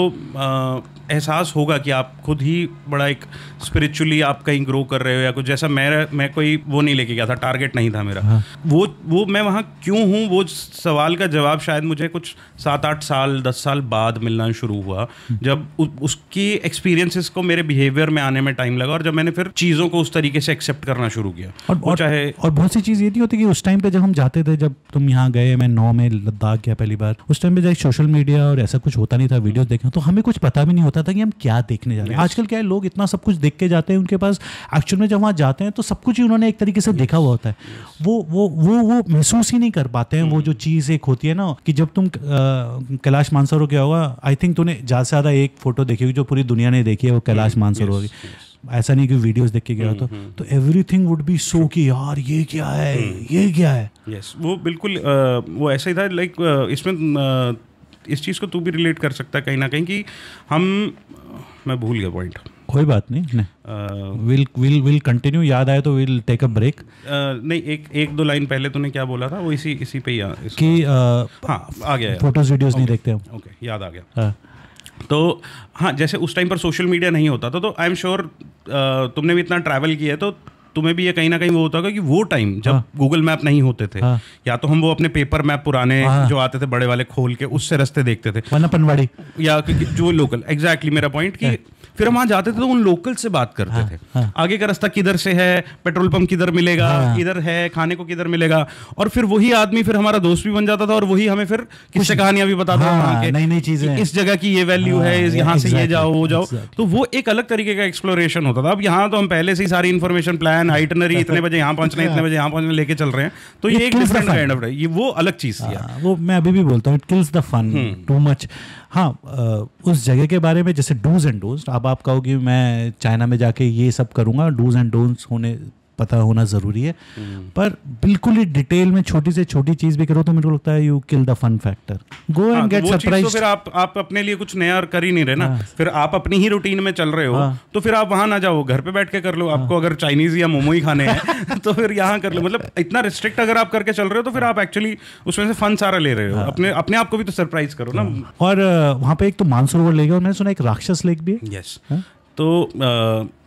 एहसास होगा कि आप आप खुद ही बड़ा एक स्पिरिचुअली आप कहीं ग्रो कर रहे हो या कुछ जैसा मैं मैं कोई वो नहीं लेके गया था टारगेट नहीं था मेरा हाँ। वो वो मैं वहाँ क्यों हूँ वो सवाल का जवाब शायद मुझे कुछ सात आठ साल दस साल बाद मिलना शुरू हुआ हम्म। जब उ, उसकी एक्सपीरियंसिस को मेरे बिहेवियर में आने में टाइम लगा और जब मैंने फिर चीज़ों को उस तरीके से एक्सेप्ट करना शुरू किया और, चाहे और बहुत सी चीज़ ये थी होती कि उस टाइम पे जब हम जाते थे जब तुम यहाँ गए मैं नौ में लद्दाख गया पहली बार उस टाइम पे जब सोशल मीडिया और ऐसा कुछ होता नहीं था वीडियो देखे तो हमें कुछ पता भी नहीं होता था कि हम क्या देखने देखने जा रहे हैं yes. आजकल क्या है लोग इतना सब कुछ देख के जाते हैं उनके पास एक्चुअल में जब वहाँ जाते हैं तो सब कुछ ही उन्होंने एक तरीके से yes. देखा हुआ होता है yes. वो वो वो वो महसूस ही नहीं कर पाते हैं वो hmm. जो चीज़ एक होती है ना कि जब तुम कैलाश मानसरोवर गया होगा आई थिंक तूने ज़्यादा से ज़्यादा एक फ़ोटो देखी होगी जो पूरी दुनिया ने देखी है वो कैलाश मानसरोवर होगी ऐसा नहीं कि वीडियोस देख के गया hmm, hmm. तो तो एवरीथिंग वुड बी सो कि यार ये क्या है ये क्या है यस yes, वो बिल्कुल आ, वो ऐसा ही था लाइक इसमें आ, इस चीज़ को तू भी रिलेट कर सकता है कहीं ना कहीं कि हम मैं भूल गया पॉइंट कोई बात नहीं विल विल विल कंटिन्यू याद आए तो विल टेक अ ब्रेक नहीं एक एक दो लाइन पहले तूने क्या बोला था वो इसी इसी पे या, कि uh, हाँ आ गया फोटोज वीडियोस okay, नहीं देखते हम ओके okay, याद आ गया आ, हाँ। तो हाँ जैसे उस टाइम पर सोशल मीडिया नहीं होता था तो आई एम श्योर तुमने भी इतना ट्रैवल किया है तो तुम्हें भी ये कहीं ना कहीं वो होता होगा कि वो टाइम जब गूगल हाँ। मैप नहीं होते थे हाँ। या तो हम वो अपने पेपर मैप पुराने हाँ। जो आते थे बड़े वाले खोल के उससे रास्ते देखते थे या जो लोकल एग्जैक्टली मेरा पॉइंट कि फिर हम वहां जाते थे तो उन लोकल से बात करते हाँ, थे हाँ, आगे का रास्ता किधर से है पेट्रोल पंप किधर मिलेगा हाँ, किधर है खाने को किधर मिलेगा और फिर वही आदमी फिर हमारा दोस्त भी बन जाता था और वही हमें फिर किससे कहानियां भी बताता हाँ, था नई नई चीजें इस जगह की ये वैल्यू है हाँ, यहाँ से ये जाओ वो जाओ तो वो एक अलग तरीके का एक्सप्लोरेशन होता था अब यहाँ तो हम पहले से ही सारी इन्फॉर्मेशन प्लान हाइटनरी इतने बजे यहाँ पहुंचना है इतने बजे यहाँ पहुंचने लेके चल रहे हैं तो ये एक डिफरेंट काइंड ऑफ ये वो अलग चीज थी हाँ, वो मैं अभी भी बोलता हूँ it kills the fun too much हाँ उस जगह के बारे में जैसे डूज एंड डोंट्स अब आप कहोगे मैं चाइना में जाके ये सब करूँगा डूज एंड डोंट्स होने पता होना ज़रूरी है हम्म। पर बिल्कुल ही डिटेल में छोटी से छोटी चीज़ भी करो तो मेरे को लगता है you kill the fun factor go and get surprise फिर आप आप अपने लिए कुछ नया कर ही नहीं रहे ना हाँ। फिर आप अपनी ही रूटीन में चल रहे हो हाँ। तो फिर आप वहां ना जाओ घर पे बैठ के कर लो आपको हाँ। अगर चाइनीज या मोमो ही खाने हैं तो फिर यहाँ कर लो मतलब इतना रिस्ट्रिक्ट अगर आप करके चल रहे हो तो फिर आप एक्चुअली उसमें से फन सारा ले रहे हो अपने अपने आप को भी तो सरप्राइज करो ना और वहाँ पे एक तो मानसरोवर लेक है और मैंने सुना एक राक्षस लेक भी है यस तो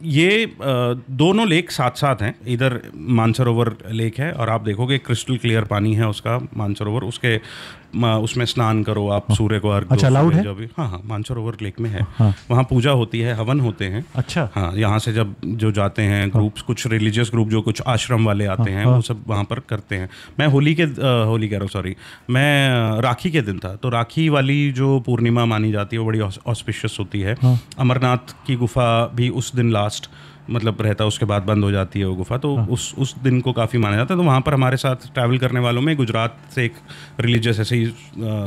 ये दोनों लेक साथ साथ हैं इधर मानसरोवर लेक है और आप देखोगे क्रिस्टल क्लियर पानी है उसका मानसरोवर उसके उसमें स्नान करो आप हाँ। अच्छा, सूर्य को अर्घ अच्छा है भी हाँ हाँ मानसरोवर लेक में है हाँ। वहाँ पूजा होती है हवन होते हैं अच्छा हाँ यहाँ से जब जो जाते हैं ग्रुप्स हाँ। कुछ रिलीजियस ग्रुप जो कुछ आश्रम वाले आते हाँ, हैं वो सब वहाँ पर करते हैं मैं होली के होली कह रहा हूँ सॉरी मैं राखी के दिन था तो राखी वाली जो पूर्णिमा मानी जाती है वो बड़ी ऑस्पिशियस होती है अमरनाथ की गुफा भी उस दिन लास्ट मतलब रहता है उसके बाद बंद हो जाती है वो गुफा तो हाँ। उस उस दिन को काफ़ी माना जाता है तो वहाँ पर हमारे साथ ट्रैवल करने वालों में गुजरात से एक रिलीजियस ऐसे ही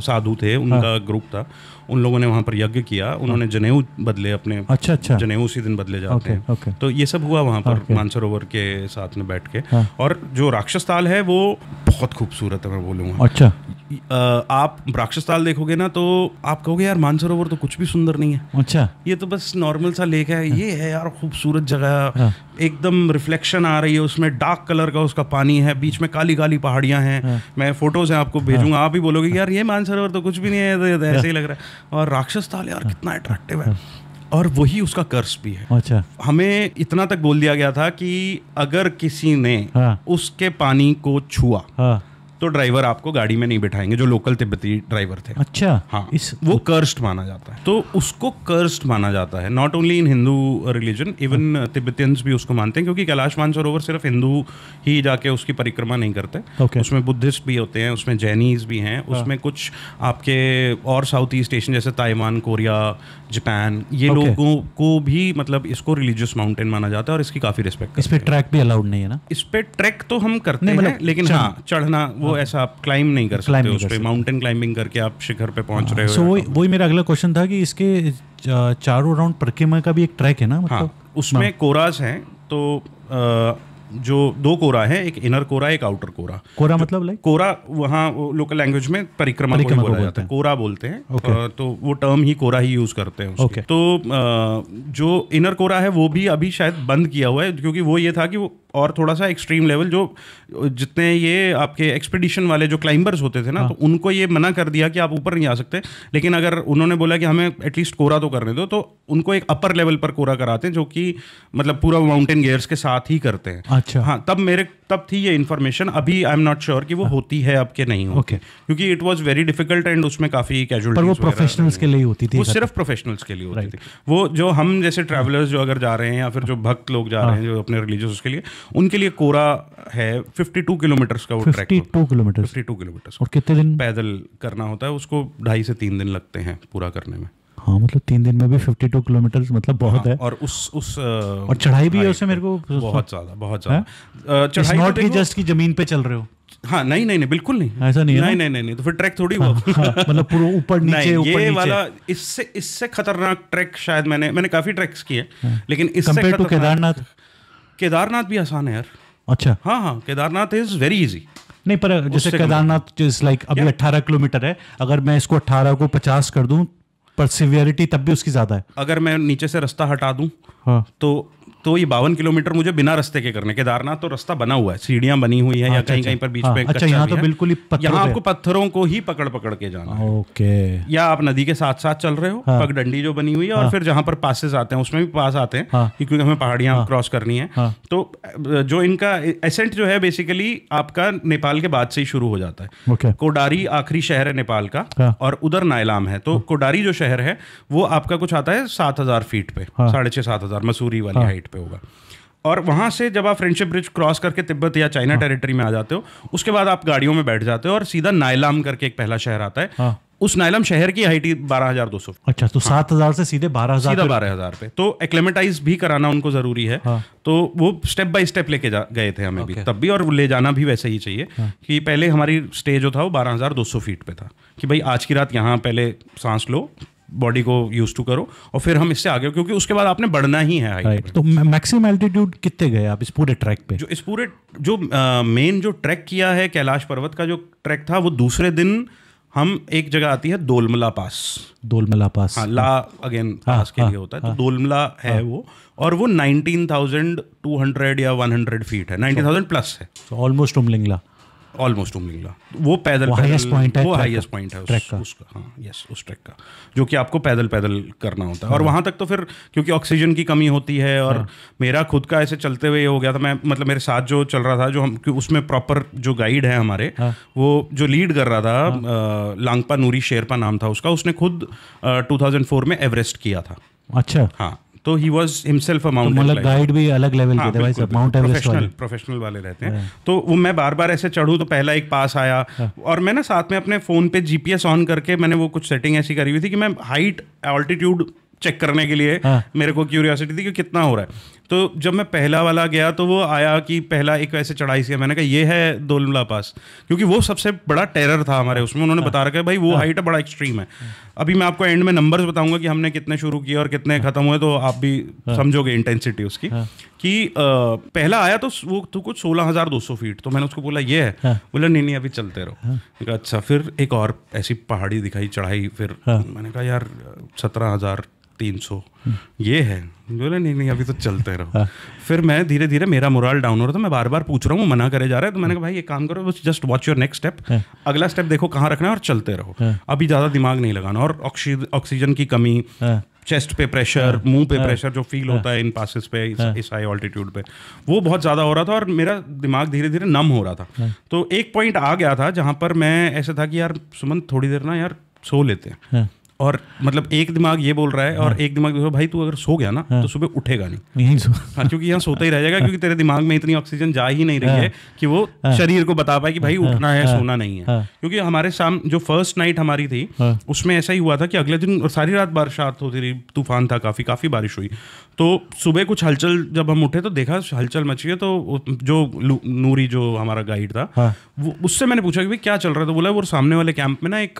साधु थे उनका हाँ। ग्रुप था उन लोगों ने वहाँ पर यज्ञ किया उन्होंने हाँ। जनेऊ बदले अपने अच्छा अच्छा जनेऊ उसी दिन बदले जाते हैं तो ये सब हुआ वहाँ पर मानसरोवर के साथ में बैठ के हाँ। और जो राक्षस ताल है वो बहुत खूबसूरत है मैं बोलूँगा अच्छा आप राक्षस ताल देखोगे ना तो आप कहोगे यार मानसरोवर तो कुछ भी सुंदर नहीं है अच्छा ये तो बस नॉर्मल सा लेक है ये है यार खूबसूरत जगह हाँ। एकदम रिफ्लेक्शन आ रही है उसमें डार्क कलर का उसका पानी है बीच में काली काली पहाड़ियां हैं हाँ। मैं फोटोज हैं आपको हाँ। भेजूंगा आप ही बोलोगे यार ये मानसरोवर तो कुछ भी नहीं है तो ऐसे ही लग रहा है और राक्षस ताल यार कितना अट्रैक्टिव है और वही उसका कर्स भी है अच्छा हमें इतना तक बोल दिया गया था कि अगर किसी ने उसके पानी को छुआ हाँ। तो ड्राइवर आपको गाड़ी में नहीं बिठाएंगे जो लोकल तिब्बती ड्राइवर थे अच्छा हाँ इस वो कर्स्ट माना जाता है तो उसको कर्स्ट माना जाता है not only in Hindu religion even Tibetans भी उसको मानते हैं क्योंकि कैलाश मानसरोवर सिर्फ हिंदू ही जाके उसकी परिक्रमा नहीं करते okay. उसमें बुद्धिस्ट भी होते हैं उसमें जैनीज भी हैं हाँ। उसमें कुछ आपके और साउथ ईस्ट एशियन जैसे ताइवान कोरिया जापान ये okay. लोगों को भी मतलब इसको रिलीजियस माउंटेन माना जाता है और इसकी काफी रिस्पेक्ट इस पर ट्रैक भी अलाउड नहीं है ना इस पर ट्रैक तो हम करते नहीं, हैं मतलब लेकिन हाँ चढ़ना वो हाँ। ऐसा आप क्लाइम नहीं कर सकते उस पर माउंटेन क्लाइंबिंग करके आप शिखर पे पहुंच हाँ। रहे हो वही मेरा अगला क्वेश्चन था कि इसके चारों राउंड परकेमा का भी एक ट्रैक है ना मतलब हाँ, उसमें हाँ। कोराज है तो जो दो कोरा है एक इनर कोरा एक आउटर कोरा कोरा मतलब लाइक कोरा वहाँ लोकल लैंग्वेज में परिक्रमा, परिक्रमा को बोला जाता है कोरा बोलते हैं okay. तो वो टर्म ही कोरा ही यूज करते हैं okay. तो जो इनर कोरा है वो भी अभी शायद बंद किया हुआ है क्योंकि वो ये था कि वो और थोड़ा सा एक्सट्रीम लेवल जो जितने ये आपके एक्सपीडिशन वाले जो क्लाइंबर्स होते थे ना हाँ। तो उनको ये मना कर दिया कि आप ऊपर नहीं आ सकते लेकिन अगर उन्होंने बोला कि हमें एटलीस्ट कोरा तो करने दो तो उनको एक अपर लेवल पर कोरा कराते हैं जो कि मतलब पूरा माउंटेन गेयर्स के साथ ही करते हैं हाँ, अच्छा हाँ तब मेरे तब थी ये इन्फॉर्मेशन अभी आई एम नॉट श्योर कि वो हाँ। होती है अब के नहीं होती okay. क्योंकि it was very difficult and उसमें काफ़ी कैजुअल वो प्रोफेशनल्स के लिए होती थी वो सिर्फ प्रोफेशनल्स के लिए होती right. थी वो जो हम जैसे ट्रैवलर्स जो अगर जा रहे हैं या फिर जो भक्त लोग जा रहे हैं हाँ। जो अपने रिलीजियस के लिए उनके लिए कोरा है फिफ्टी टू किलोमीटर्स का वो track two kilometre fifty two kilometres और कितने दिन पैदल करना होता है उसको ढाई से तीन दिन लगते हैं पूरा करने में हाँ मतलब तीन दिन में भी फिफ्टी टू किलोमीटर मतलब बहुत हाँ, है और उस उस और चढ़ाई भी है उसे मेरे को बहुत ज्यादा बहुत हाँ? ज्यादा तो नॉट की जस्ट की जमीन पे चल रहे हो हाँ नहीं नहीं नहीं बिल्कुल नहीं ऐसा नहीं है नहीं नहीं नहीं, नहीं तो फिर ट्रैक थोड़ी हाँ, हाँ, मतलब पूरा ऊपर नीचे ऊपर नीचे वाला इससे इससे खतरनाक ट्रैक शायद मैंने मैंने काफी ट्रैक्स किए हाँ, लेकिन इससे टू केदारनाथ केदारनाथ भी आसान है यार अच्छा हाँ हाँ केदारनाथ इज वेरी इजी नहीं पर जैसे केदारनाथ लाइक अभी अट्ठारह किलोमीटर है अगर मैं इसको अट्ठारह को पचास कर दूं पर सिवियरिटी तब भी उसकी ज्यादा है अगर मैं नीचे से रास्ता हटा दूं हाँ तो तो ये बावन किलोमीटर मुझे बिना रस्ते के करने केदारनाथ तो रास्ता बना हुआ है सीढ़ियां बनी हुई है या अच्छा, कहीं कहीं अच्छा। पर बीच में हाँ, अच्छा यहाँ तो बिल्कुल ही यहाँ आपको पत्थरों को ही पकड़ पकड़ के जाना ओके या आप नदी के साथ साथ चल रहे हो हाँ। पगडंडी जो बनी हुई है और हाँ। फिर जहाँ पर पासिस आते हैं उसमें भी पास आते हैं क्योंकि हमें पहाड़ियां क्रॉस करनी है तो जो इनका एसेंट जो है बेसिकली आपका नेपाल के बाद से ही शुरू हो जाता है कोडारी आखिरी शहर है नेपाल का और उधर नायलाम है तो कोडारी जो शहर है वो आपका कुछ आता है सात हजार फीट पे साढ़े छह सात हजार मसूरी वाली हाइट पे होगा और वहाँ से जब आप फ्रेंडशिप ब्रिज क्रॉस करके तिब्बत या चाइना हाँ। टेरिटरी में आ जाते हो उसके बाद आप गाड़ियों में बैठ जाते हो और सीधा नायलाम करके एक पहला शहर आता है हाँ। उस नायलाम शहर की हाइट बारह हजार दो सौ अच्छा तो हाँ। सात हजार से सीधे बारह हजार सीधा बारह हजार पे तो एक्लेमेटाइज भी कराना उनको जरूरी है हाँ। तो वो स्टेप बाय स्टेप लेके गए थे हमें भी तब भी और ले जाना भी वैसे ही चाहिए हाँ। कि पहले हमारी स्टे जो था वो बारह हजार दो सौ फीट पे था कि भाई आज की रात यहाँ पहले सांस लो बॉडी को यूज टू करो और फिर हम इससे आगे क्योंकि उसके बाद आपने बढ़ना ही है हाइट तो मैक्सिमम एल्टीट्यूड कितने गए आप इस पूरे ट्रैक पे जो इस पूरे जो मेन जो ट्रैक किया है कैलाश पर्वत का जो ट्रैक था वो दूसरे दिन हम एक जगह आती है दोलमला पास दोलमला पास हाँ ला अगेन हाँ, पास के हाँ, लिए होता है तो हाँ। दोलमला है वो और वो 19,200 या 100 फीट है 19,000 प्लस है ऑलमोस्ट उमलिंगला ऑलमोस्ट उमलिंगला वो पैदल वो हाईएस्ट पॉइंट है वो हाईएस्ट पॉइंट है उस, उसका हाँ यस उस ट्रैक का जो कि आपको पैदल पैदल करना होता है और हाँ। वहाँ तक तो फिर क्योंकि ऑक्सीजन की कमी होती है और हाँ। मेरा खुद का ऐसे चलते हुए हो गया था मैं मतलब मेरे साथ जो चल रहा था जो हम उसमें प्रॉपर जो गाइड है हमारे हाँ। वो जो लीड कर रहा था लांगपा नूरी शेरपा नाम था उसका उसने खुद टू में एवरेस्ट किया था अच्छा हाँ तो ही वॉज हिमसेल्फ अमाउंट मतलब गाइड भी अलग लेवल हाँ, थे माउंट एवरेस्ट प्रोफेशनल प्रोफेशनल वाले रहते हैं हाँ। तो वो मैं बार बार ऐसे चढ़ू तो पहला एक पास आया हाँ। और मैं ना साथ में अपने फ़ोन पे जीपीएस ऑन करके मैंने वो कुछ सेटिंग ऐसी करी हुई थी कि मैं हाइट ऑल्टीट्यूड चेक करने के लिए हाँ. मेरे को क्यूरियोसिटी थी कि कितना हो रहा है तो जब मैं पहला वाला गया तो वो आया कि पहला एक ऐसे चढ़ाई से मैंने कहा ये है दोलमला पास क्योंकि वो सबसे बड़ा टेरर था हमारे उसमें उन्होंने बता रखा है भाई वो हाइट बड़ा एक्सट्रीम है अभी मैं आपको एंड में नंबर्स बताऊंगा कि हमने कितने शुरू किए और कितने खत्म हुए तो आप भी हाँ। समझोगे इंटेंसिटी उसकी हाँ। कि आ, पहला आया तो वो तो कुछ सोलह हजार दो सौ फीट तो मैंने उसको बोला ये है हाँ। बोला नहीं नहीं अभी चलते रहो अच्छा फिर एक और ऐसी पहाड़ी दिखाई चढ़ाई फिर मैंने कहा यार सत्रह हजार तीन सौ ये है बोले नहीं नहीं अभी तो चलते रहो हाँ। फिर मैं धीरे धीरे मेरा मोरल डाउन हो रहा था मैं बार बार पूछ रहा हूँ मना करे जा रहा है तो मैंने कहा भाई ये काम करो बस just watch your next step अगला स्टेप देखो कहाँ रखना है और चलते रहो हाँ। अभी ज़्यादा दिमाग नहीं लगाना और ऑक्सीजन की कमी चेस्ट हाँ। पे प्रेशर मुंह पे प्रेशर जो फील होता है इन पासिस पे इस हाई ऑल्टीट्यूड पे वो बहुत ज़्यादा हो रहा था और मेरा दिमाग धीरे धीरे नम हो रहा था तो एक पॉइंट आ गया था जहाँ पर मैं ऐसा था कि यार सुमन थोड़ी देर ना यार सो लेते हैं और मतलब एक दिमाग ये बोल रहा है और हाँ। एक दिमाग बोल भाई तू अगर सो गया ना हाँ। तो सुबह उठेगा नहीं हाँ क्योंकि यहाँ सोता ही रह जाएगा क्योंकि तेरे दिमाग में इतनी ऑक्सीजन जा ही नहीं रही है हाँ। कि वो शरीर को बता पाए कि भाई उठना है सोना नहीं है क्योंकि हमारे शाम जो फर्स्ट नाइट हमारी थी उसमें ऐसा ही हुआ था कि अगले दिन सारी रात बारिश होती तो रही तूफान था काफ़ी काफ़ी बारिश हुई तो सुबह कुछ हलचल जब हम उठे तो देखा हलचल मची है तो जो नूरी जो हमारा गाइड था उससे मैंने पूछा कि भाई क्या चल रहा था तो बोला वो सामने वाले कैंप में ना एक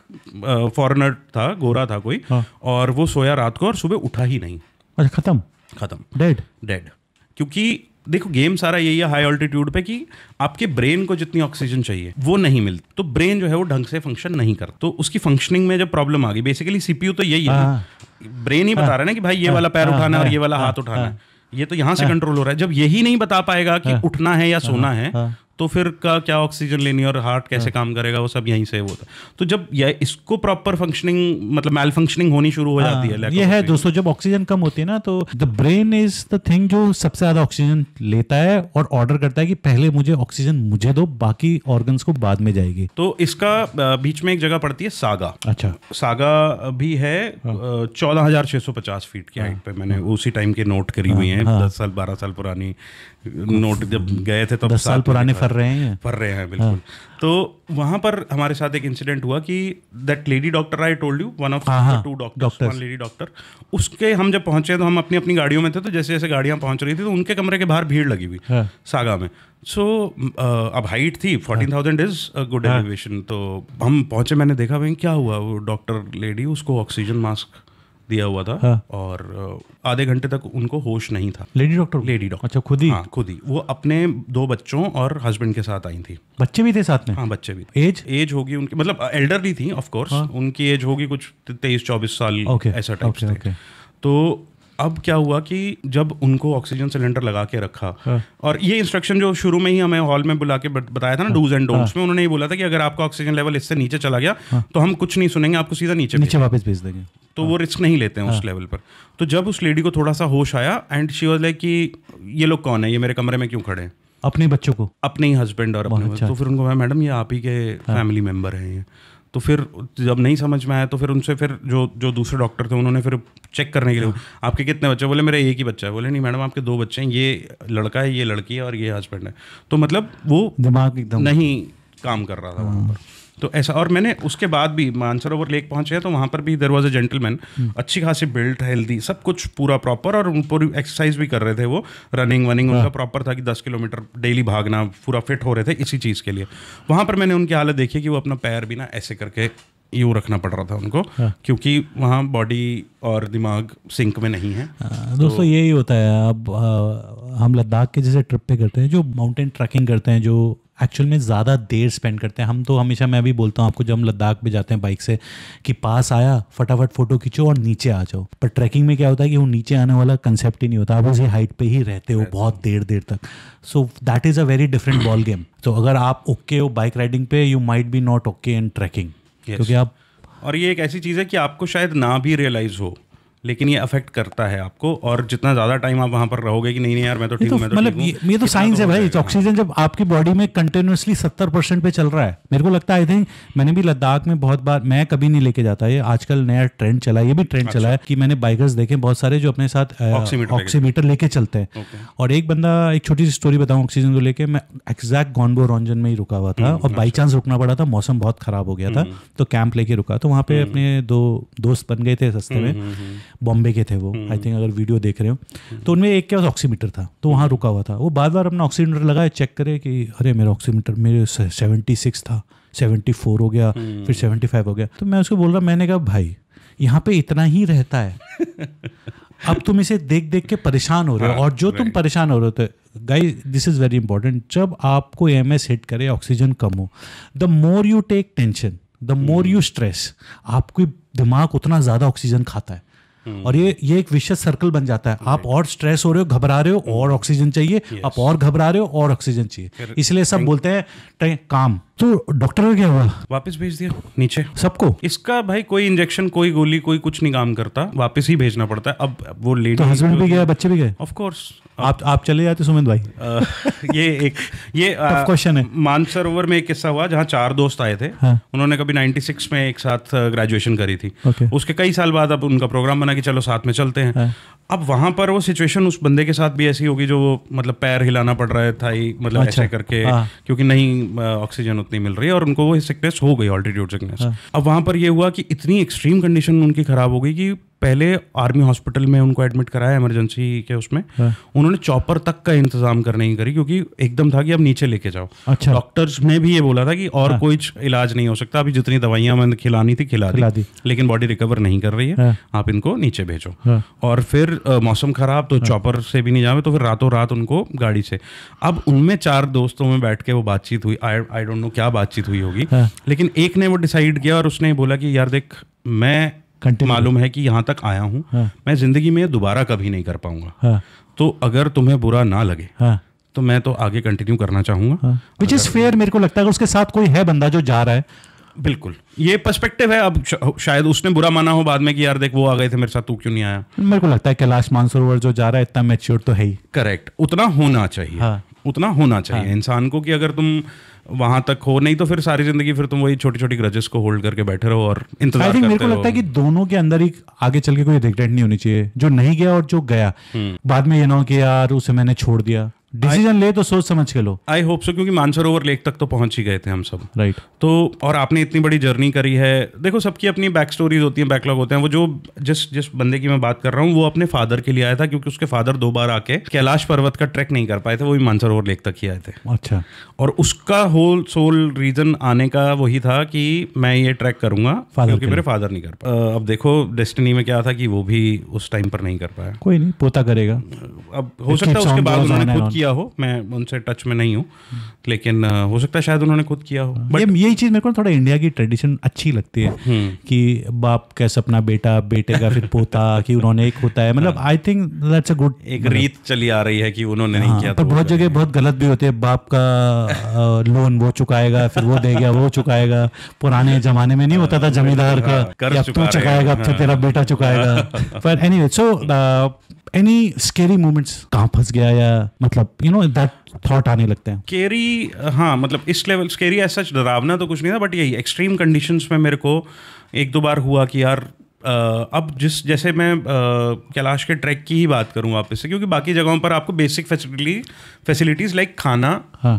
फॉरेनर था गोरा था कोई हाँ. और वो सोया रात को और सुबह उठा ही नहीं अच्छा खत्म खत्म डेड डेड क्योंकि देखो गेम सारा यही है हाई ऑल्टीट्यूड पे कि आपके ब्रेन को जितनी ऑक्सीजन चाहिए वो नहीं मिलती तो ब्रेन जो है वो ढंग से फंक्शन नहीं करता तो उसकी फंक्शनिंग में जब प्रॉब्लम आ गई बेसिकली सीपीयू तो यही है ब्रेन हाँ। ही बता रहा है ना कि भाई ये हाँ। वाला पैर हाँ, उठाना है और ये वाला हाथ उठाना है ये तो यहाँ से कंट्रोल हो रहा है जब यही नहीं बता पाएगा कि उठना है या सोना है तो फिर का क्या ऑक्सीजन लेनी और हार्ट कैसे हाँ। काम करेगा वो सब यहीं से होता है तो जब यह इसको प्रॉपर फंक्शनिंग मतलब मेल फंक्शनिंग होनी शुरू हो जाती है हाँ, ये है दोस्तों जब ऑक्सीजन कम होती है ना तो the brain is the thing जो सबसे ज्यादा ऑक्सीजन लेता है और ऑर्डर करता है कि पहले मुझे ऑक्सीजन मुझे दो बाकी ऑर्गन को बाद में जाएगी तो इसका बीच में एक जगह पड़ती है सागा अच्छा सागा भी है हाँ। चौदह हजार छह सौ पचास फीट की हाइट पे मैंने उसी टाइम के नोट करी हुई है दस साल बारह साल पुरानी नोट जब गए थे तो दस साल पुराने पढ़ रहे हैं पढ़ रहे हैं बिल्कुल हाँ। तो वहाँ पर हमारे साथ एक इंसिडेंट हुआ कि that lady doctor I told you one of two doctor one lady doctor उसके हम जब पहुंचे तो हम अपनी अपनी गाड़ियों में थे तो जैसे जैसे गाड़ियाँ पहुंच रही थी तो उनके कमरे के बाहर भीड़ लगी हुई हाँ। सागा में सो so, uh, अब हाइट थी fourteen thousand is good elevation तो हम पहुंचे मैंने देखा भाई क्या हुआ वो डॉक्टर लेडी उसको ऑक्सीजन मास्क दिया हुआ था हाँ। और आधे घंटे तक उनको होश नहीं था लेडी डॉक्टर लेडी डॉक्टर अच्छा खुद ही हाँ खुद ही वो अपने दो बच्चों और हस्बैंड के साथ आई थी बच्चे भी थे साथ में हाँ बच्चे भी एज एज होगी उनकी मतलब एल्डरली थी ऑफकोर्स हाँ। उनकी एज होगी कुछ तेईस चौबीस साल ऐसा टाइप तो अब क्या हुआ कि जब उनको ऑक्सीजन सिलेंडर लगा के रखा हाँ. और ये इंस्ट्रक्शन जो शुरू में ही हमें हॉल में बुला के बताया था ना डूज एंड डोंट्स में उन्होंने ये बोला था कि अगर आपका ऑक्सीजन लेवल इससे नीचे चला गया हाँ. तो हम कुछ नहीं सुनेंगे आपको सीधा नीचे नीचे वापस भेज देंगे तो हाँ। वो रिस्क नहीं लेते हैं उस लेवल हाँ। पर तो जब उस लेडी को थोड़ा सा होश आया एंड शी वॉज लाइक कि ये लोग कौन है ये मेरे कमरे में क्यों खड़े हैं अपने बच्चों को अपने ही हस्बैंड और अपने अच्छा। तो फिर उनको मैडम ये आप ही के फैमिली हाँ। मेम्बर हैं तो फिर जब नहीं समझ में आया तो फिर उनसे फिर जो जो दूसरे डॉक्टर थे उन्होंने फिर चेक करने के लिए हाँ। आपके कितने बच्चे बोले मेरा एक ही बच्चा है बोले नहीं मैडम आपके दो बच्चे हैं ये लड़का है ये लड़की है और ये हस्बैंड है तो मतलब वो दिमाग एकदम नहीं काम कर रहा था वहाँ हाँ। पर तो ऐसा और मैंने उसके बाद भी मानसरोवर लेक पहुंचे तो वहाँ पर भी देर वॉज अ जेंटलमैन अच्छी खासी बिल्ट हेल्दी सब कुछ पूरा प्रॉपर और पूरी एक्सरसाइज भी कर रहे थे वो रनिंग वनिंग उनका प्रॉपर हाँ। था कि दस किलोमीटर डेली भागना पूरा फिट हो रहे थे इसी चीज़ के लिए वहाँ पर मैंने उनकी हालत देखी कि वो अपना पैर भी ना ऐसे करके यूँ रखना पड़ रहा था उनको हाँ। क्योंकि वहाँ बॉडी और दिमाग सिंक में नहीं है हाँ, दोस्तों तो, यही होता है अब हाँ, हम लद्दाख के जैसे ट्रिप पे करते हैं जो माउंटेन ट्रैकिंग करते हैं जो एक्चुअल में ज़्यादा देर स्पेंड करते हैं हम तो हमेशा मैं भी बोलता हूँ आपको जब हम लद्दाख में जाते हैं बाइक से कि पास आया फटाफट फोटो खींचो और नीचे आ जाओ पर ट्रैकिंग में क्या होता है कि वो नीचे आने वाला कंसेप्ट ही नहीं होता आप उसी हाइट पर ही रहते हो बहुत देर देर तक so that is a very different ball game तो अगर आप ओके हो बाइक राइडिंग पे you might be not okay in trekking क्योंकि आप और ये एक ऐसी चीज़ है कि आपको शायद ना भी रियलाइज़ हो लेकिन ये अफेक्ट करता है आपको और जितना ज्यादा टाइम आप वहां पर रहोगे कि नहीं नहीं यार मैं तो ठीक हूँ तो मतलब ये, तो साइंस तो है भाई ऑक्सीजन जब आपकी बॉडी में कंटिन्यूसली सत्तर परसेंट पे चल रहा है मेरे को लगता है आई थिंक मैंने भी लद्दाख में बहुत बार मैं कभी नहीं लेके जाता ये आजकल नया ट्रेंड चला ये भी ट्रेंड चला है अच्छा। कि मैंने बाइकर्स देखे बहुत सारे जो अपने साथ ऑक्सीमीटर लेके चलते हैं और एक बंदा एक छोटी सी स्टोरी बताऊँ ऑक्सीजन को लेकर मैं एग्जैक्ट गॉन्बो रॉन्जन में ही रुका हुआ था हम्म, और बाई अच्छा। चांस रुकना पड़ा था मौसम बहुत खराब हो गया था हम्म। तो कैंप लेके रुका तो वहाँ पे हम्म। अपने दो दोस्त बन गए थे सस्ते में बॉम्बे के थे वो आई थिंक हम्म। अगर वीडियो देख रहे हो तो उनमें एक के पास ऑक्सीमीटर था तो वहाँ हम्म। रुका हुआ था वो बार बार अपना ऑक्सीमीटर लगाए चेक करे कि अरे मेरा ऑक्सीमीटर मेरे सेवेंटी सिक्स था सेवेंटी फोर हो गया हम्म। फिर सेवेंटी फाइव हो गया तो मैं उसको बोल रहा मैंने कहा भाई यहाँ पे इतना ही रहता है अब तुम इसे देख देख के परेशान हो रहे हो हाँ, और जो तुम परेशान हो रहे हो गाई दिस इज़ वेरी इंपॉर्टेंट जब आपको एम एस हिट करे ऑक्सीजन कम हो the more you take tension the more you stress आपकी दिमाग उतना ज़्यादा ऑक्सीजन खाता है हम्म। और ये ये एक विशेष सर्कल बन जाता है आप और स्ट्रेस हो रहे हो घबरा रहे हो हम्म। और ऑक्सीजन चाहिए आप और घबरा रहे हो और ऑक्सीजन चाहिए इसलिए सब बोलते हैं काम तो डॉक्टर का क्या हुआ वापस भेज दिया नीचे सबको इसका भाई कोई इंजेक्शन कोई गोली कोई कुछ नहीं काम करता वापस ही भेजना पड़ता है अब वो लेडी तो हस्बैंड भी गया बच्चे भी गए ऑफ कोर्स आप आप चले जाते सुमित भाई आ, ये एक ये क्वेश्चन है मानसरोवर में एक किस्सा हुआ जहाँ चार दोस्त आए थे हाँ. उन्होंने कभी 96 में एक साथ ग्रेजुएशन करी थी okay. उसके कई साल बाद अब उनका प्रोग्राम बना कि चलो साथ में चलते हैं हाँ. अब वहां पर वो सिचुएशन उस बंदे के साथ भी ऐसी होगी जो मतलब पैर हिलाना पड़ रहा है था मतलब अच्छा, ऐसे करके हाँ. क्योंकि नहीं ऑक्सीजन नहीं मिल रही है और उनको वो सिकनेस हो गई ऑल्टीट्यूड सिकनेस हाँ। अब वहां पर यह हुआ कि इतनी एक्सट्रीम कंडीशन उनकी खराब हो गई कि पहले आर्मी हॉस्पिटल में उनको एडमिट कराया इमरजेंसी के उसमें हाँ। उन्होंने चॉपर तक का इंतजाम करने की करी क्योंकि एकदम था कि अब नीचे लेके जाओ अच्छा डॉक्टर्स ने भी ये बोला था कि और हाँ। कोई इलाज नहीं हो सकता अभी जितनी दवाइयां मैंने खिलानी थी खिला दी लेकिन बॉडी रिकवर नहीं कर रही है हाँ। आप इनको नीचे भेजो और फिर मौसम खराब तो चॉपर से भी नहीं जावे तो फिर रातों रात उनको गाड़ी से अब उनमें चार दोस्तों में बैठ के वो बातचीत हुई आई डोंट नो क्या बातचीत हुई होगी लेकिन एक ने वो डिसाइड किया और उसने बोला कि यार देख मैं मालूम है कि यहाँ तक आया हूँ हाँ। मैं जिंदगी में दोबारा कभी नहीं कर पाऊंगा हाँ। तो अगर तुम्हें बुरा ना लगे हाँ। तो मैं तो आगे कंटिन्यू करना चाहूंगा विच इज फेयर मेरे को लगता है उसके साथ कोई है बंदा जो जा रहा है बिल्कुल ये पर्सपेक्टिव है अब शायद उसने बुरा माना हो बाद में कि यार देख वो आ गए थे मेरे साथ तू क्यों नहीं आया मेरे को लगता है कैलाश मानसरोवर जो जा रहा है इतना मेच्योर तो है ही करेक्ट उतना होना चाहिए हाँ। उतना होना चाहिए हाँ। इंसान को कि अगर तुम वहां तक हो नहीं तो फिर सारी जिंदगी फिर तुम वही छोटी छोटी ग्रजेस को होल्ड करके बैठे रहो और इंतजार करते मेरे को लगता है कि दोनों के अंदर ही आगे चल के कोई रिग्रेट नहीं होनी चाहिए जो नहीं गया और जो गया हम्म। बाद में ये ना हो कि यार उसे मैंने छोड़ दिया डिसीजन ले तो सोच समझ के लो आई होप सो क्योंकि मानसरोवर लेक तक तो पहुंच ही गए थे हम सब राइट right. तो और आपने इतनी बड़ी जर्नी करी है देखो सबकी अपनी बैक स्टोरीज होती हैं बैकलॉग होते हैं वो जो जिस जिस बंदे की मैं बात कर रहा हूँ वो अपने फादर के लिए आया था क्योंकि उसके फादर दो बार आके कैलाश पर्वत का ट्रैक नहीं कर पाए थे वो भी मानसरोवर लेक तक ही आए थे अच्छा और उसका होल सोल रीजन आने का वही था कि मैं ये ट्रैक करूंगा क्योंकि मेरे फादर नहीं कर पाए अब देखो डेस्टिनी में क्या था कि वो भी उस टाइम पर नहीं कर पाया कोई नहीं पोता करेगा अब हो सकता है उसके बाद उन्होंने खुद किया हो मैं उनसे टच में नहीं हूँ लेकिन हो सकता है शायद उन्होंने खुद किया हो बट हाँ, यही चीज़ मेरे को थोड़ा इंडिया की ट्रेडिशन अच्छी लगती है हम्म। कि बाप कैसे अपना बेटा बेटे का फिर पोता कि उन्होंने एक होता है मतलब I think that's a good एक मतलब रीत चली आ रही है कि उन्होंने नहीं हाँ, किया पर तो बहुत जगह बहुत गलत भी होते हैं बाप का लोन वो चुकाएगा फिर वो देगा वो चुकाएगा पुराने जमाने में नहीं होता था हाँ, जमींदार का तू चुकाएगा अब तेरा बेटा चुकाएगा पर any so any scary moments कहाँ फंस गया या मतलब यू नो दैट थॉट आने लगते हैं केरी हाँ मतलब इस लेवल स्केरी ऐसा डरावना तो कुछ नहीं था बट यही एक्सट्रीम कंडीशंस में मेरे को एक दो बार हुआ कि यार अब जिस जैसे मैं कैलाश के ट्रैक की ही बात करूँ वापस से क्योंकि बाकी जगहों पर आपको बेसिक फैसिलिटी फैसिलिटीज़ लाइक खाना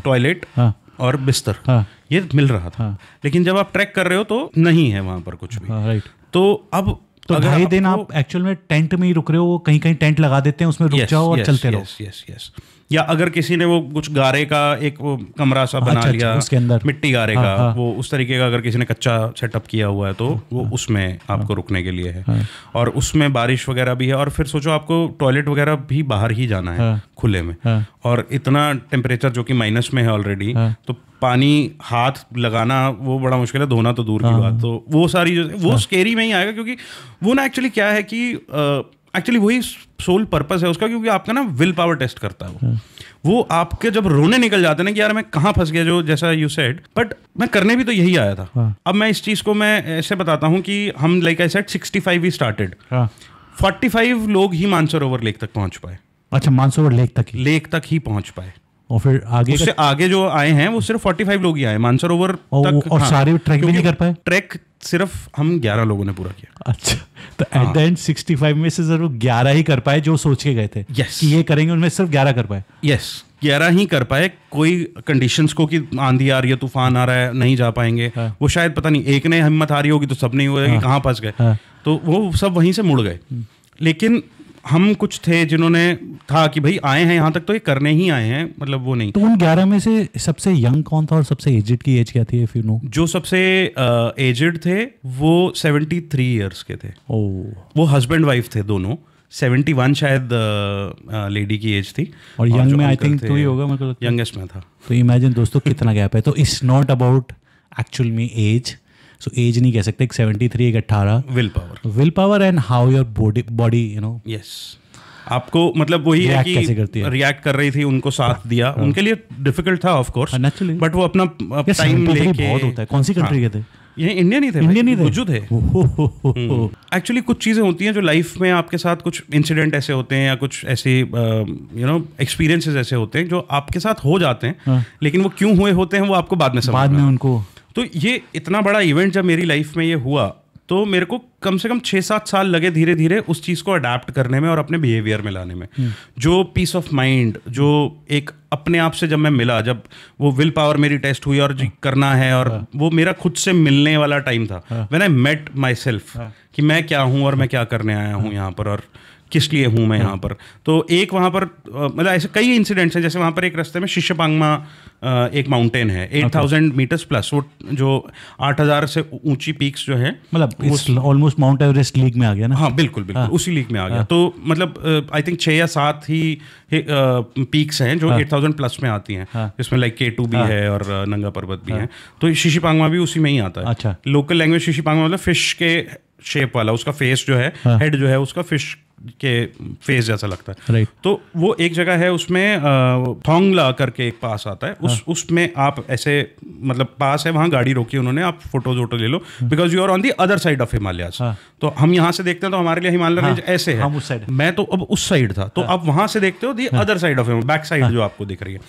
टॉयलेट हाँ। हाँ। और बिस्तर हाँ, ये मिल रहा था हाँ, लेकिन जब आप ट्रैक कर रहे हो तो नहीं है वहाँ पर कुछ भी हाँ, राइट तो अब तो ढाई दिन तो आप एक्चुअल में टेंट में ही रुक रहे हो कहीं कहीं टेंट लगा देते हैं उसमें रुक जाओ और चलते रहो यस यस या अगर किसी ने वो कुछ गारे का एक वो कमरा सा बना अच्छा, अच्छा, लिया उसके अंदर मिट्टी गारे हाँ, का हाँ, वो उस तरीके का अगर किसी ने कच्चा सेटअप किया हुआ है तो हाँ, वो उसमें आपको हाँ। रुकने के लिए है हाँ। और उसमें बारिश वगैरह भी है और फिर सोचो आपको टॉयलेट वगैरह भी बाहर ही जाना है हाँ। खुले में और इतना टेम्परेचर जो कि माइनस में है ऑलरेडी तो पानी हाथ लगाना वो बड़ा मुश्किल है धोना तो दूर की बात तो वो सारी वो स्केरी में ही आएगा क्योंकि वो ना एक्चुअली क्या है कि एक्चुअली वही सोल पर्पस है उसका क्योंकि आपका ना विल पावर टेस्ट करता है वो वो आपके जब रोने निकल जाते ना कि यार मैं कहाँ फंस गया जो जैसा यू सेड बट मैं करने भी तो यही आया था हाँ। अब मैं इस चीज़ को मैं ऐसे बताता हूँ कि हम like I set sixty five ही स्टार्टेड फोर्टी फाइव लोग ही मानसरोवर लेक तक पहुँच पाए अच्छा मानसरोवर लेक तक ही लेक तक ही पहुँच पाए और फिर आगे उससे कर... आगे जो आए हैं वो सिर्फ फोर्टी फाइव लोग ही आए मानसरोवर तक और हाँ, सारे ट्रैक भी नहीं कर पाए ट्रैक सिर्फ हम ग्यारह लोगों ने पूरा किया अच्छा तो at the end sixty five में से जरूर ग्यारह ही कर पाए जो सोच के गए थे yes. कि ये करेंगे उनमें सिर्फ ग्यारह कर पाए यस yes. ग्यारह ही कर पाए कोई कंडीशंस को कि आंधी आ रही है तूफान आ रहा है नहीं जा पाएंगे हाँ। वो शायद पता नहीं एक ने हिम्मत आ रही होगी तो सब नहीं हुआ हाँ। कि कहाँ फंस गए हाँ। तो वो सब वहीं से मुड़ गए हम्म। लेकिन हम कुछ थे जिन्होंने था कि भाई आए हैं यहाँ तक तो ये करने ही आए हैं मतलब वो नहीं तो उन ग्यारह में से सबसे यंग कौन था और सबसे एजेड की एज क्या थी यू नो जो सबसे एजेड थे वो सेवेंटी थ्री ईयर्स के थे ओ oh। वो हस्बैंड वाइफ थे दोनों सेवेंटी वन शायद लेडी की एज थी और यंग में आई थिंक तो ही होगा मतलब यंगेस्ट में था तो इमेजिन दोस्तों कितना गैप है तो it's not about actual me age so age नहीं कह सकते एक सेवेंटी थ्री एक अट्ठारह will power will power and how your body body you know yes आपको मतलब वही है कि कैसे करती है रिएक्ट कर रही थी उनको साथ हाँ। दिया हाँ। उनके लिए डिफिकल्ट था ऑफ कोर्स बट वो अपना टाइम लेके बहुत होता है कौन सी कंट्री हाँ। के थे ये इंडिया नहीं थे इंडिया नहीं थे थे एक्चुअली हम्म। कुछ चीज़ें होती हैं जो लाइफ में आपके साथ कुछ इंसिडेंट ऐसे होते हैं या कुछ ऐसे यू नो एक्सपीरियंसेस ऐसे होते हैं जो आपके साथ हो जाते हैं लेकिन वो क्यों हुए होते हैं वो आपको बाद में समझ बाद में उनको तो ये इतना बड़ा इवेंट जब मेरी लाइफ में ये हुआ तो मेरे को कम से कम छः सात साल लगे धीरे धीरे उस चीज़ को अडाप्ट करने में और अपने बिहेवियर में लाने में हम्म। जो पीस ऑफ माइंड जो एक अपने आप से जब मैं मिला जब वो विल पावर मेरी टेस्ट हुई और हाँ। करना है और हाँ। वो मेरा खुद से मिलने वाला टाइम था when I met myself कि मैं क्या हूँ और मैं क्या करने आया हूँ हाँ। यहाँ पर और किस लिए हूँ मैं हम्म। यहाँ पर तो एक वहाँ पर मतलब ऐसे कई इंसिडेंट्स हैं जैसे वहाँ पर एक रास्ते में शिष्यपांगमा एक माउंटेन है एट थाउजेंड मीटर्स प्लस वो जो आठ हज़ार से ऊंची पीक्स जो है मतलब ऑलमोस्ट माउंट एवरेस्ट लीग में आ गया ना हाँ बिल्कुल बिल्कुल हाँ, उसी लीग में आ गया हाँ, तो मतलब आई थिंक छः या सात ही पीक्स हैं जो एट थाउजेंड प्लस में आती हैं हाँ। जिसमें लाइक के टू भी हाँ। है और नंगा पर्वत भी हाँ। है तो शिशिपांगमा भी उसी में ही आता है अच्छा लोकल लैंग्वेज शिशिपांगमा मतलब फिश के शेप वाला उसका फेस जो है हेड जो है उसका फिश के फेज जैसा लगता है right. तो वो एक जगह है उसमें थोंगला करके एक पास आता है उस हाँ। उसमें आप ऐसे मतलब पास है वहाँ गाड़ी रोकी उन्होंने आप फोटोज वोटो ले लो because you are on the other side of Himalaya तो हम यहाँ से देखते हैं तो हमारे लिए हिमालय रेंज ऐसे है मैं तो अब उस साइड था तो हाँ। आप वहाँ से देखते हो the other side of Himalaya back side जो आपको दिख रही है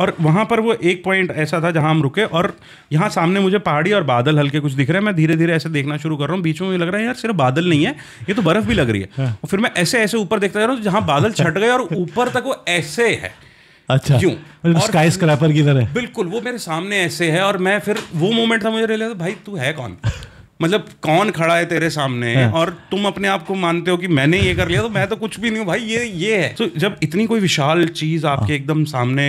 और वहाँ पर वो एक पॉइंट ऐसा था जहाँ हम रुके और यहाँ सामने मुझे पहाड़ी और बादल हल्के कुछ दिख रहे हैं मैं धीरे धीरे ऐसे देखना शुरू कर रहा हूँ बीच में मुझे लग रहा है यार सिर्फ बादल नहीं है ये तो बर्फ़ भी लग रही है हाँ। और फिर मैं ऐसे ऐसे ऊपर देखता जा रहा हूँ जहाँ बादल छट गए और ऊपर तक वो ऐसे है अच्छा क्यों स्काई मतलब स्क्रैपर की तरह बिल्कुल वो मेरे सामने ऐसे है और मैं फिर वो मोमेंट था मुझे रियलाइज भाई तू है कौन मतलब कौन खड़ा है तेरे सामने है। हाँ। और तुम अपने आप को मानते हो कि मैंने ये कर लिया तो मैं तो कुछ भी नहीं हूँ भाई ये ये है तो so, जब इतनी कोई विशाल चीज आपके हाँ। एकदम सामने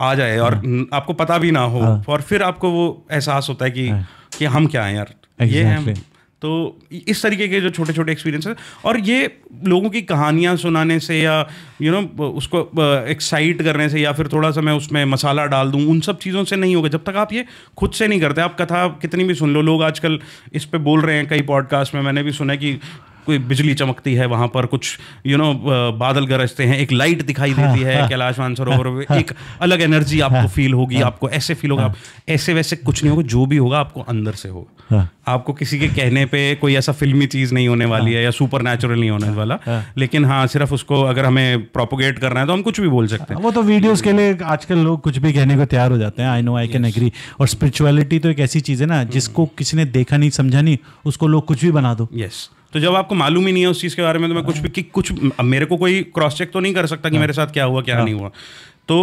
आ जाए और हाँ। आपको पता भी ना हो हाँ। और फिर आपको वो एहसास होता है कि हाँ। कि हम क्या हैं यार exactly. ये हैं तो इस तरीके के जो छोटे छोटे एक्सपीरियंस हैं और ये लोगों की कहानियाँ सुनाने से या यू you नो know, उसको एक्साइट करने से या फिर थोड़ा सा मैं उसमें मसाला डाल दूँ उन सब चीज़ों से नहीं होगा जब तक आप ये खुद से नहीं करते आप कथा कितनी भी सुन लो लोग आजकल इस पर बोल रहे हैं कई पॉडकास्ट में मैंने भी सुना कि कोई बिजली चमकती है वहां पर कुछ यू you नो know, बादल गरजते हैं एक लाइट दिखाई हाँ, देती है हाँ। कैलाश मानसरोवर एक अलग एनर्जी आपको फील हाँ। होगी आपको ऐसे फील होगा ऐसे वैसे कुछ नहीं होगा जो भी होगा आपको अंदर से होगा आपको किसी के कहने पे कोई ऐसा फिल्मी चीज़ नहीं होने वाली है या सुपर नहीं होने वाला लेकिन हाँ सिर्फ उसको अगर हमें प्रोपोगेट करना है तो हम कुछ भी बोल सकते हैं वो तो वीडियोस के लिए आजकल लोग कुछ भी कहने को तैयार हो जाते हैं I know I can agree और स्पिरिचुअलिटी तो एक ऐसी चीज़ है ना जिसको hmm. किसी ने देखा नहीं समझा नहीं उसको लोग कुछ भी बना दो यस yes. तो जब आपको मालूम ही नहीं है उस चीज़ के बारे में तो मैं कुछ भी कि कुछ मेरे को कोई क्रॉस चेक तो नहीं कर सकता कि हाँ। मेरे साथ क्या हुआ क्या हाँ। नहीं हुआ तो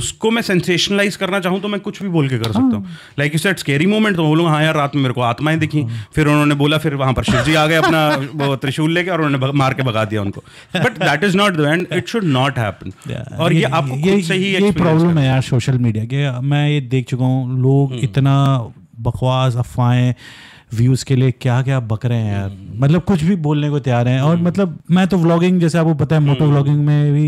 उसको मैं सेंसेशनलाइज करना चाहूँ तो मैं कुछ भी बोल के कर सकता हूँ लाइक यू स्केरी मोमेंट तो बोलूँगा हाँ यार रात में मेरे को आत्माएं दिखी हाँ। फिर उन्होंने बोला फिर वहां पर शिव जी आ गए अपना वो त्रिशूल लेके और उन्होंने मार के भगा दिया उनको but that is not the end it should not happen और ये, ये आपको ये, से ही ये प्रॉब्लम है यार सोशल मीडिया के मैं ये देख चुका हूँ लोग हम्म। इतना बकवास अफवाहें व्यूज़ के लिए क्या क्या बक रहे हैं यार मतलब कुछ भी बोलने को तैयार हैं और हम्म। मतलब मैं तो व्लॉगिंग जैसे आपको पता है हम्म। मोटो व्लॉगिंग में भी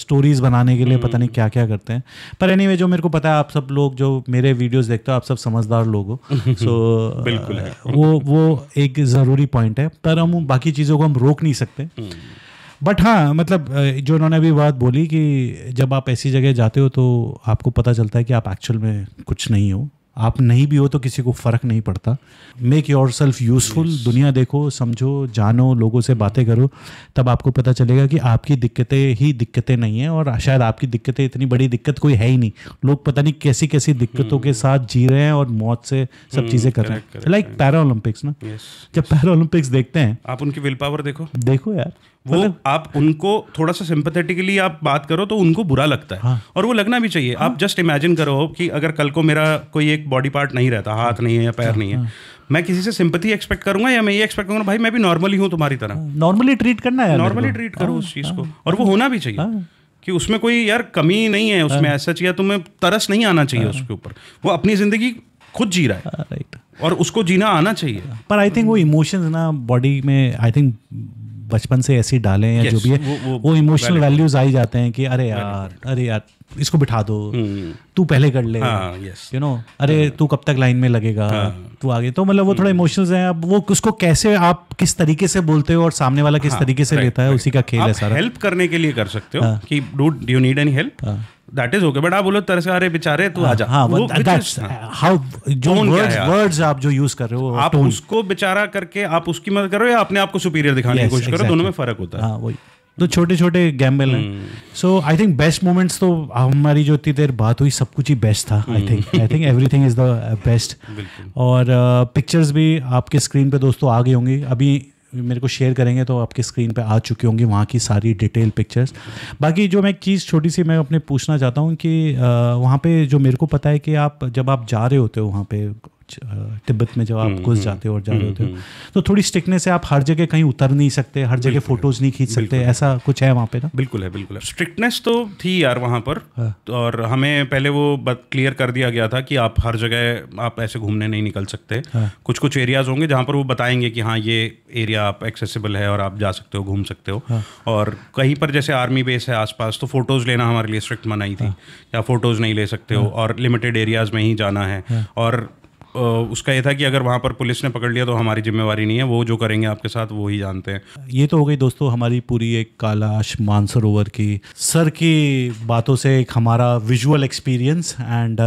स्टोरीज uh, बनाने के लिए पता नहीं हम्म। क्या क्या करते हैं पर एनी anyway, जो मेरे को पता है आप सब लोग जो मेरे वीडियोस देखते हो आप सब समझदार लोग हो सो so, बिल्कुल है। वो वो एक ज़रूरी पॉइंट है पर हम बाकी चीज़ों को हम रोक नहीं सकते बट हाँ मतलब जो उन्होंने अभी बात बोली कि जब आप ऐसी जगह जाते हो तो आपको पता चलता है कि आप एक्चुअल में कुछ नहीं हो आप नहीं भी हो तो किसी को फ़र्क नहीं पड़ता मेक योर सेल्फ यूज़फुल दुनिया देखो समझो जानो लोगों से बातें करो तब आपको पता चलेगा कि आपकी दिक्कतें ही दिक्कतें नहीं हैं और शायद आपकी दिक्कतें इतनी बड़ी दिक्कत कोई है ही नहीं लोग पता नहीं कैसी कैसी दिक्कतों के hmm. साथ जी रहे हैं और मौत से सब hmm. चीज़ें कर रहे हैं लाइक पैरा ओलंपिक्स ना जब पैरा ओलंपिक्स देखते हैं आप उनकी विल पावर देखो देखो यार वो मतलब- आप उनको थोड़ा सा सिंपथेटिकली आप बात करो तो उनको बुरा लगता है हाँ। और वो लगना भी चाहिए हाँ। आप जस्ट इमेजिन करो कि अगर कल को मेरा कोई एक बॉडी पार्ट नहीं रहता हाथ हाँ। नहीं है या पैर हाँ। नहीं है हाँ। मैं किसी से सिंपति एक्सपेक्ट करूंगा या मैं ये एक्सपेक्ट करूंगा भाई मैं भी नॉर्मली हूँ तुम्हारी तरह नॉर्मली हाँ, ट्रीट करना है नॉर्मली ट्रीट हाँ, करो उस चीज़ को हाँ, और वो होना भी चाहिए कि उसमें कोई यार कमी नहीं है उसमें ऐसा चाहिए तुम्हें तरस नहीं आना चाहिए उसके ऊपर वो अपनी ज़िंदगी खुद जी रहा है और उसको जीना आना चाहिए पर आई थिंक वो इमोशंस ना बॉडी में आई थिंक बचपन से ऐसी डालें या yes, जो भी है वो, वो इमोशनल वैल्यूज आई जाते हैं कि अरे यार अरे यार इसको बिठा दो हम्म। तू पहले कर ले यू हाँ, नो अरे हाँ। तू कब तक लाइन में लगेगा हाँ। तू आगे तो मतलब वो थोड़ा इमोशनल है अब वो उसको कैसे आप किस तरीके से बोलते हो और सामने वाला किस तरीके से लेता है उसी का खेल है सारा हेल्प करने के लिए कर सकते हो कि do you need any help that is okay but आप बोलो तरस अरे बेचारे तू आ जा हाउ जो वर्ड्स वर्ड्स आप जो यूज कर रहे हो आप उसको बेचारा करके आप उसकी मदद करो या अपने आप को सुपीरियर दिखाने की कोशिश करो दोनों में फर्क होता है तो छोटे छोटे गैम्बल हैं so I think best moments तो हमारी जो इतनी देर बात हुई सब कुछ ही बेस्ट था I think I think everything is the best और पिक्चर्स uh, भी आपके स्क्रीन पे दोस्तों आ गई होंगी अभी मेरे को शेयर करेंगे तो आपके स्क्रीन पे आ चुकी होंगी वहाँ की सारी डिटेल पिक्चर्स बाकी जो मैं एक चीज़ छोटी सी मैं अपने पूछना चाहता हूँ कि वहाँ पे जो मेरे को पता है कि आप जब आप जा रहे होते हो वहाँ पे तिब्बत में जब आप हम्म, घुस हम्म, जाते हो और जा हम्म, रहे होते हो तो थोड़ी स्ट्रिक्टनेस है आप हर जगह कहीं उतर नहीं सकते हर जगह फोटोज नहीं खींच सकते ऐसा कुछ है वहाँ पे ना बिल्कुल है बिल्कुल स्ट्रिक्टनेस तो थी यार वहाँ पर हाँ। और हमें पहले वो क्लियर कर दिया गया था कि आप हर जगह आप ऐसे घूमने नहीं निकल सकते कुछ कुछ एरियाज होंगे जहाँ पर वो बताएंगे कि हाँ ये एरिया आप एक्सेसिबल है और आप जा सकते हो घूम सकते हो हाँ। और कहीं पर जैसे आर्मी बेस है आसपास तो फोटोज़ लेना हमारे लिए स्ट्रिक्ट मनाई थी हाँ। या फोटोज़ नहीं ले सकते हो और लिमिटेड एरियाज़ में ही जाना है और उसका ये था कि अगर वहाँ पर पुलिस ने पकड़ लिया तो हमारी जिम्मेवारी नहीं है वो जो करेंगे आपके साथ वो ही जानते हैं ये तो हो गई दोस्तों हमारी पूरी एक कालाश मानसरोवर की सर की बातों से एक हमारा विजुअल एक्सपीरियंस एंड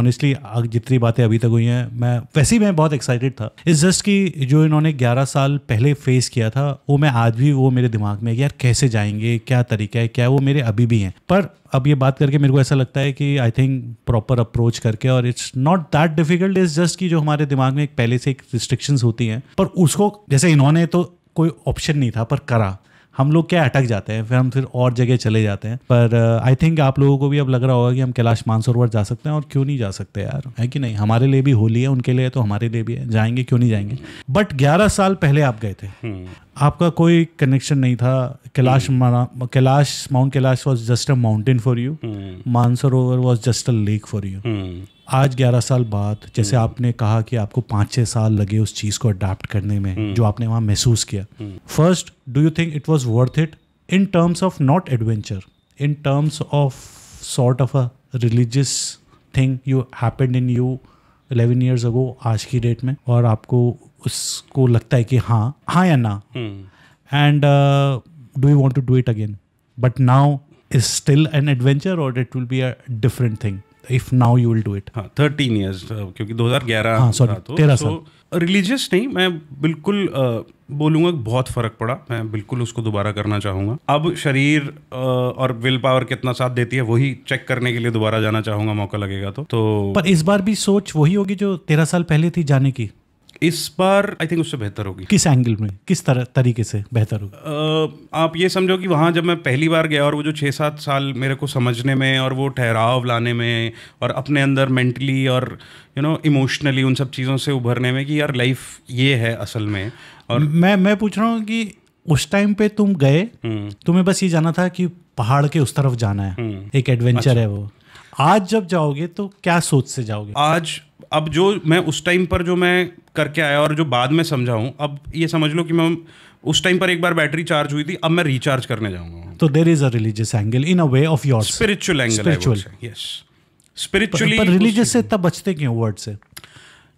ऑनेस्टली जितनी बातें अभी तक हुई हैं मैं वैसे ही मैं बहुत एक्साइटेड था इस जस्ट कि जो इन्होंने 11 साल पहले फेस किया था वो मैं आज भी वो मेरे दिमाग में यार कैसे जाएंगे क्या तरीका है क्या वो मेरे अभी भी हैं पर अब ये बात करके मेरे को ऐसा लगता है कि आई थिंक प्रॉपर अप्रोच करके और it's not that difficult is just कि जो हमारे दिमाग में एक पहले से एक रिस्ट्रिक्शंस होती हैं पर उसको जैसे इन्होंने तो कोई ऑप्शन नहीं था पर करा हम लोग क्या अटक जाते हैं फिर हम फिर और जगह चले जाते हैं पर आई uh, थिंक आप लोगों को भी अब लग रहा होगा कि हम कैलाश मानसरोवर जा सकते हैं और क्यों नहीं जा सकते यार है कि नहीं हमारे लिए भी होली है उनके लिए तो हमारे लिए भी है जाएंगे क्यों नहीं जाएंगे बट ग्यारह साल पहले आप गए थे हम्म। आपका कोई कनेक्शन नहीं था कैलाश हम्म। Kailash Mount Kailash was just a mountain for you Mansarovar was just a lake for you आज ग्यारह साल बाद जैसे हम्म। आपने कहा कि आपको पाँच छः साल लगे उस चीज़ को अडाप्ट करने में हम्म। जो आपने वहाँ महसूस किया first do you think it was worth it in terms of not adventure in terms of sort of a religious thing you happened in you eleven years ago आज की डेट में और आपको उसको लगता है कि हाँ हाँ या ना and do you want to do it again but now is still an adventure और it will be a different thing if now you will do it हाँ थर्टीन ईयर्स uh, क्योंकि 2011 हाँ सॉरी तो। तेरह साल रिलीजियस नहीं मैं बिल्कुल uh, बोलूंगा बहुत फ़र्क पड़ा मैं बिल्कुल उसको दोबारा करना चाहूंगा अब शरीर uh, और विल पावर कितना साथ देती है वही चेक करने के लिए दोबारा जाना चाहूंगा मौका लगेगा तो तो पर इस बार भी सोच वही होगी जो तेरह साल पहले थी जाने की इस बार आई थिंक उससे बेहतर होगी किस एंगल में किस तरह तरीके से बेहतर होगी आप ये समझो कि वहाँ जब मैं पहली बार गया और वो जो छः सात साल मेरे को समझने में और वो ठहराव लाने में और अपने अंदर मेंटली और यू नो इमोशनली उन सब चीज़ों से उभरने में कि यार लाइफ ये है असल में और मैं मैं पूछ रहा हूँ कि उस टाइम पे तुम गए हम्म। तुम्हें बस ये जाना था कि पहाड़ के उस तरफ जाना है हम्म। एक एडवेंचर अच्छा। है वो आज जब जाओगे तो क्या सोच से जाओगे आज अब जो मैं उस टाइम पर जो मैं करके आया और जो बाद में समझा हूँ अब ये समझ लो कि मैं उस टाइम पर एक बार बैटरी चार्ज हुई थी अब मैं रिचार्ज करने जाऊंगा तो there is a religious angle in a way of your spiritual angle spiritual yes spiritually religious से इतना बचते क्यों वर्ड से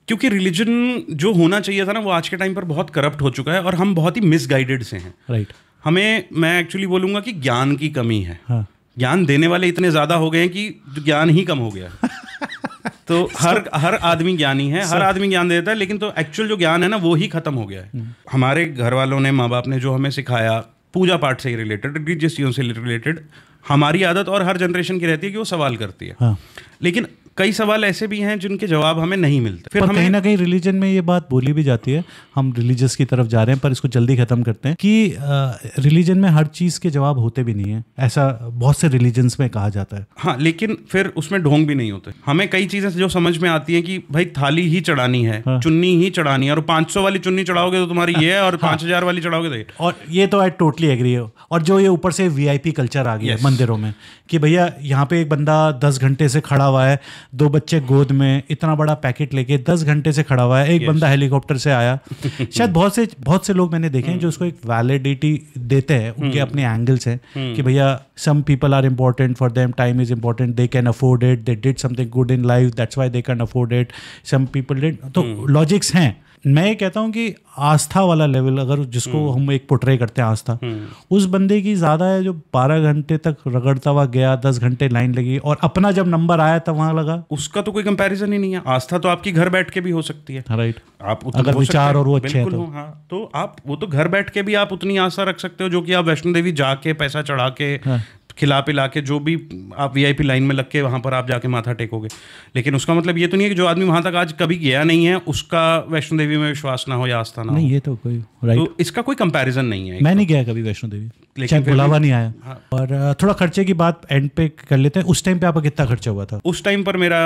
क्योंकि रिलीजन जो होना चाहिए था ना वो आज के टाइम पर बहुत करप्ट हो चुका है और हम बहुत ही मिसगाइडेड से हैं राइट right. हमें मैं एक्चुअली बोलूंगा कि ज्ञान की कमी है हाँ. ज्ञान देने वाले इतने ज़्यादा हो गए हैं कि ज्ञान ही कम हो गया तो हर हर आदमी ज्ञानी है हर आदमी ज्ञान देता है लेकिन तो एक्चुअल जो ज्ञान है ना वो ही खत्म हो गया है हम्म। हमारे घर वालों ने माँ बाप ने जो हमें सिखाया पूजा पाठ से रिलेटेड रिलीजियस चीज़ों से रिलेटेड हमारी आदत और हर जनरेशन की रहती है कि वो सवाल करती है हाँ। लेकिन कई सवाल ऐसे भी हैं जिनके जवाब हमें नहीं मिलते फिर हमें कहीं ना कहीं रिलीजन में ये बात बोली भी जाती है हम रिलीजियस की तरफ जा रहे हैं पर इसको जल्दी खत्म करते हैं कि रिलीजन में हर चीज़ के जवाब होते भी नहीं है ऐसा बहुत से रिलीजन्स में कहा जाता है हाँ लेकिन फिर उसमें ढोंग भी नहीं होते हमें कई चीज़ें जो समझ में आती हैं कि भाई थाली ही चढ़ानी है हाँ। चुन्नी ही चढ़ानी है और पांच वाली चुन्नी चढ़ाओगे तो तुम्हारी ये है और हाँ। पाँच हजार वाली चढ़ाओगे तो ये और ये तो आई टोटली एग्री है और जो ये ऊपर से वी कल्चर आ गया है मंदिरों में कि भैया यहाँ पे एक बंदा दस घंटे से खड़ा हुआ है दो बच्चे गोद में इतना बड़ा पैकेट लेके दस घंटे से खड़ा हुआ है एक yes. बंदा हेलीकॉप्टर से आया शायद बहुत से बहुत से लोग मैंने देखे हैं जो hmm. उसको एक वैलिडिटी देते हैं उनके hmm. अपने एंगल्स हैं hmm. कि भैया some people are important for them time is important they can afford it they did something good in life that's why they can afford it some people did तो logics हैं मैं ये कहता हूँ कि आस्था वाला लेवल अगर जिसको हम्म। हम एक पोट्रे करते हैं आस्था हम्म। उस बंदे की ज़्यादा है जो बारह घंटे तक रगड़ता हुआ गया दस घंटे लाइन लगी और अपना जब नंबर आया तब वहाँ लगा उसका तो कोई कंपैरिजन ही नहीं है आस्था तो आपकी घर बैठ के भी हो सकती है राइट आप अगर विचार और वो अच्छे हैं तो हाँ तो आप वो तो घर बैठ के भी आप उतनी आशा रख सकते हो जो कि आप वैष्णो देवी जाके पैसा चढ़ा के हाँ। खिला पिला के जो भी आप वीआईपी लाइन में लग के वहाँ पर आप जाके माथा टेकोगे लेकिन उसका मतलब ये तो नहीं है कि जो आदमी वहाँ तक आज कभी गया नहीं है उसका वैष्णो देवी में विश्वास ना हो या आस्था ना नहीं ये तो कोई राइट तो इसका कोई कंपैरिजन नहीं है मैं नहीं तो। गया कभी वैष्णो देवी लेकिन बुलावा नहीं आया हाँ। और थोड़ा खर्चे की बात एंड पे कर लेते हैं उस टाइम पे आपका कितना खर्चा हुआ था उस टाइम पर मेरा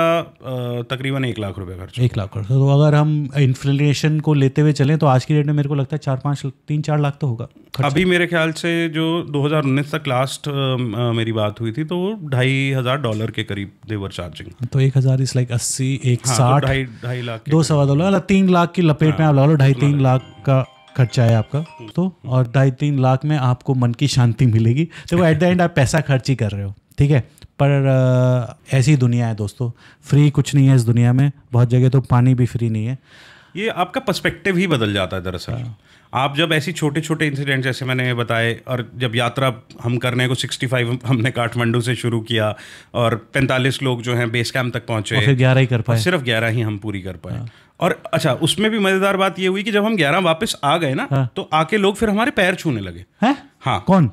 तकरीबन एक लाख रुपए खर्च एक लाख खर्चा तो अगर हम इन्फ्लेशन को लेते हुए चलें तो आज की डेट में मेरे को लगता है चार पाँच तीन चार लाख तो होगा अभी मेरे ख्याल से जो दो तक लास्ट मेरी बात हुई थी तो ढाई डॉलर के करीब देवर चार्जिंग तो एक हज़ार इस लाइक अस्सी एक हाँ, तो साठ ढाई लाख दो सवा दो लाख मतलब तीन लाख की लपेट में आप ला लो ढाई तीन लाख का खर्चा है आपका हम्म। तो और ढाई तीन लाख में आपको मन की शांति मिलेगी तो एट द एंड आप पैसा खर्च ही कर रहे हो ठीक है पर ऐसी दुनिया है दोस्तों फ्री कुछ नहीं है इस दुनिया में बहुत जगह तो पानी भी फ्री नहीं है ये आपका पर्सपेक्टिव ही बदल जाता है दरअसल हाँ। आप जब ऐसी छोटे छोटे इंसिडेंट जैसे मैंने बताए और जब यात्रा हम करने को 65 हमने काठमांडू से शुरू किया और 45 लोग जो हैं बेस कैंप तक पहुंचे फिर ग्यारह ही कर पाए सिर्फ ग्यारह ही हम पूरी कर पाए हाँ। और अच्छा उसमें भी मजेदार बात ये हुई कि जब हम ग्यारह वापस आ गए ना हाँ। तो आके लोग फिर हमारे पैर छूने लगे है? हाँ कौन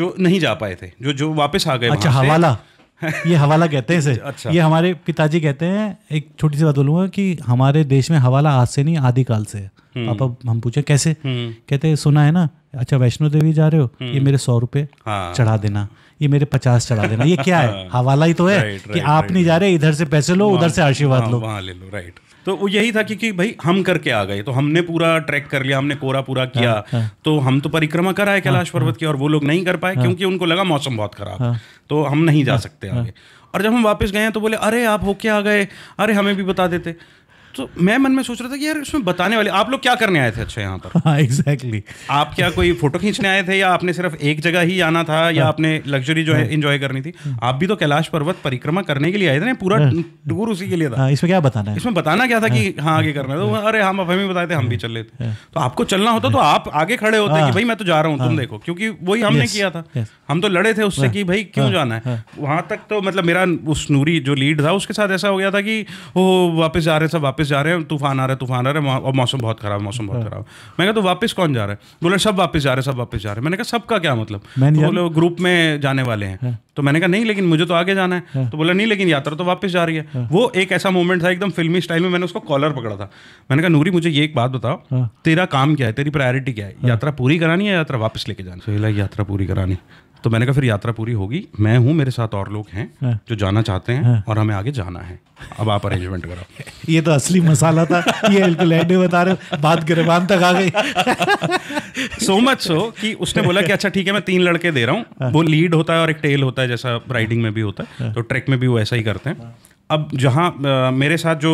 जो नहीं जा पाए थे जो जो वापस आ गए अच्छा हवाला ये हवाला कहते हैं इसे अच्छा ये हमारे पिताजी कहते हैं एक छोटी सी बात बोलूंगा कि हमारे देश में हवाला आज से नहीं आदिकाल से है हम्म। पापा हम पूछे कैसे हम्म। कहते सुना है ना अच्छा वैष्णो देवी जा रहे हो हम्म। ये मेरे सौ रुपये हाँ। चढ़ा देना ये मेरे पचास चढ़ा देना ये क्या है हवाला ही तो है राइट, कि राइट, आप राइट, नहीं जा रहे इधर से पैसे लो उधर हाँ, से आशीर्वाद हाँ, लो वहाँ ले लो राइट तो वो यही था कि, कि भाई हम करके आ गए तो हमने पूरा ट्रैक कर लिया हमने कोरा पूरा हाँ, किया हाँ, हाँ, तो हम तो परिक्रमा कराए कैलाश पर्वत की और वो लोग नहीं कर पाए क्योंकि उनको लगा मौसम बहुत खराब तो हम नहीं जा सकते आगे और जब हम वापस गए तो बोले अरे आप होके आ गए अरे हमें भी बता देते तो मैं मन में सोच रहा था कि यार इसमें बताने वाले आप लोग क्या करने आए थे अच्छा यहाँ पर हाँ एग्जैक्टली exactly. आप क्या कोई फोटो खींचने आए थे या आपने सिर्फ एक जगह ही आना था या हाँ। आपने लग्जरी जो है इंजॉय हाँ। करनी थी हाँ। आप भी तो कैलाश पर्वत परिक्रमा करने के लिए आए थे ना पूरा टूर उसी के लिए था इसमें क्या बताना है इसमें बताना क्या था कि हाँ आगे करना था तो अरे हम अब हमें बताए थे हम भी चल लेते तो आपको चलना होता तो आप आगे खड़े होते कि भाई मैं तो जा रहा हूँ तुम देखो क्योंकि वही हमने किया था हम तो लड़े थे उससे कि भाई क्यों जाना है वहां तक तो मतलब मेरा उस नूरी जो लीड था उसके साथ ऐसा हो गया था कि वो वापस जा रहे थे वापस जा रहे हैं तूफान आ रहा है तूफान आ रहा है और मौसम बहुत खराब मौसम बहुत हाँ। खराब मैंने कहा तो वापस कौन जा रहा है बोले सब वापस जा रहे हैं सब वापस जा रहे हैं मैंने कहा सबका क्या मतलब तो बोले ग्रुप में जाने वाले हैं हाँ। तो मैंने कहा नहीं लेकिन मुझे तो आगे जाना है हाँ। तो बोला नहीं लेकिन यात्रा तो वापस जा रही है वो एक ऐसा मोमेंट था एकदम फिल्मी स्टाइल में मैंने उसको कॉलर पकड़ा था मैंने कहा नूरी मुझे ये एक बात बताओ तेरा काम क्या है तेरी प्रायोरिटी क्या है यात्रा पूरी करानी है यात्रा वापस लेके जाना यात्रा पूरी करानी तो मैंने कहा फिर यात्रा पूरी होगी मैं हूँ मेरे साथ और लोग हैं हाँ। जो जाना चाहते हैं हाँ। और हमें आगे जाना है अब आप अरेंजमेंट करो ये तो असली मसाला था ये बिल्कुल बता रहे बात गिरबान तक आ गई सो मच सो कि उसने बोला कि अच्छा ठीक है मैं तीन लड़के दे रहा हूँ हाँ। वो लीड होता है और एक टेल होता है जैसा राइडिंग में भी होता है तो ट्रैक में भी वो ऐसा ही करते हैं अब जहाँ मेरे साथ जो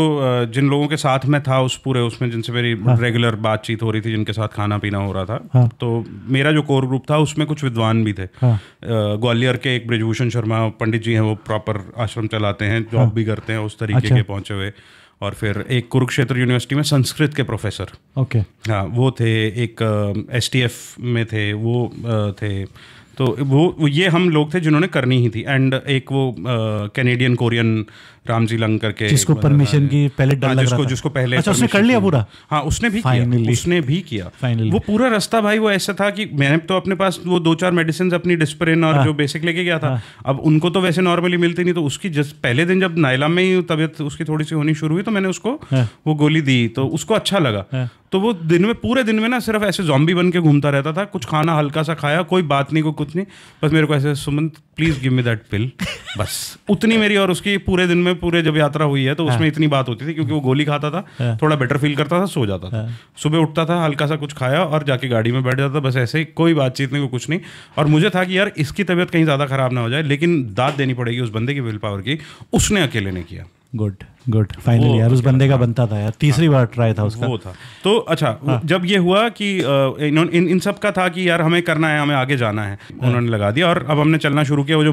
जिन लोगों के साथ मैं था उस पूरे उसमें जिनसे मेरी हाँ। रेगुलर बातचीत हो रही थी जिनके साथ खाना पीना हो रहा था हाँ। तो मेरा जो कोर ग्रुप था उसमें कुछ विद्वान भी थे हाँ। ग्वालियर के एक ब्रजभूषण शर्मा पंडित जी हैं वो प्रॉपर आश्रम चलाते हैं जॉब हाँ। भी करते हैं उस तरीके अच्छा। के पहुँचे हुए और फिर एक कुरुक्षेत्र यूनिवर्सिटी में संस्कृत के प्रोफेसर ओके हाँ वो थे एक एस में थे वो थे तो वो ये हम लोग थे जिन्होंने करनी ही थी एंड एक वो कैनेडियन कोरियन रामजी लंग करके जिसको परमिशन की पहले डर हाँ, जिसको जिसको पहले अच्छा उसने कर लिया पूरा हाँ उसने भी किया उसने भी किया वो पूरा रास्ता भाई वो ऐसा था कि मैंने तो अपने पास वो दो चार मेडिसिन अपनी डिस्प्रिन और हाँ। जो बेसिक लेके गया था हाँ। अब उनको तो वैसे नॉर्मली मिलती नहीं तो उसकी जस्ट पहले दिन जब नायला में ही तबियत उसकी थोड़ी सी होनी शुरू हुई तो मैंने उसको वो गोली दी तो उसको अच्छा लगा तो वो दिन में पूरे दिन में ना सिर्फ ऐसे जॉम्बी बन के घूमता रहता था कुछ खाना हल्का सा खाया कोई बात नहीं कोई कुछ नहीं बस मेरे को ऐसे Sumant please give me that pill बस उतनी मेरी और उसकी पूरे दिन में में पूरे जब यात्रा हुई है तो उसमें हाँ। इतनी बात होती थी क्योंकि वो गोली खाता था हाँ। थोड़ा बेटर फील करता था सो जाता था हाँ। सुबह उठता था हल्का सा कुछ खाया और जाके गाड़ी में बैठ जाता था बस ऐसे ही कोई बातचीत नहीं कुछ नहीं और मुझे था कि यार इसकी तबीयत कहीं ज़्यादा ख़राब ना हो जाए लेकिन दाद देनी पड़ेगी उस बंदे की विल पावर की उसने अकेले ने किया गुड गुड फाइनली यार उस बंदे का बनता था यार हाँ। तीसरी बार ट्राई था उसका वो था तो अच्छा हाँ। जब ये हुआ कि इन इन, इन सब का था कि यार हमें करना है हमें आगे जाना है हाँ। उन्होंने लगा दिया और अब हमने चलना शुरू किया वो जो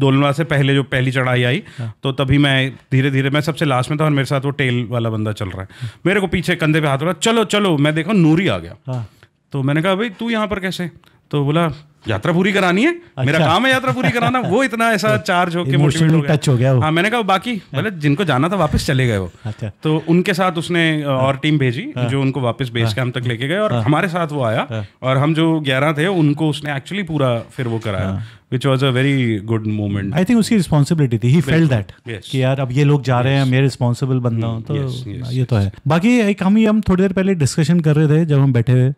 दोलनवा से पहले जो पहली चढ़ाई आई तो तभी मैं धीरे धीरे मैं सबसे लास्ट में था और मेरे साथ वो टेल वाला बंदा चल रहा है मेरे को पीछे कंधे पे हाथ रहा चलो चलो मैं देखा नूरी आ गया तो मैंने कहा भाई तू यहाँ पर कैसे तो बोला यात्रा पूरी करानी है अच्छा। मेरा काम है यात्रा पूरी कराना वो इतना ऐसा चार्ज तो होके मोटिवेट हो गया हो गया हाँ मैंने कहा बाकी मतलब जिनको जाना था वापस चले गए वो अच्छा। तो उनके साथ उसने और हाँ। टीम भेजी हाँ। जो उनको वापस बेस कैंप तक लेके गए और हमारे साथ वो आया और हम जो ग्यारह थे उनको उसने एक्चुअली पूरा फिर वो कराया which was a very good moment I think उसकी रिस्पॉन्सिबिलिटी थी ही फेल दैट कि यार अब ये लोग जा रहे हैं मैं रिस्पॉन्सिबल बंदा हूँ hmm. तो yes, yes, ये तो है बाकी एक हम हम थोड़ी देर पहले डिस्कशन कर रहे थे जब हम बैठे हुए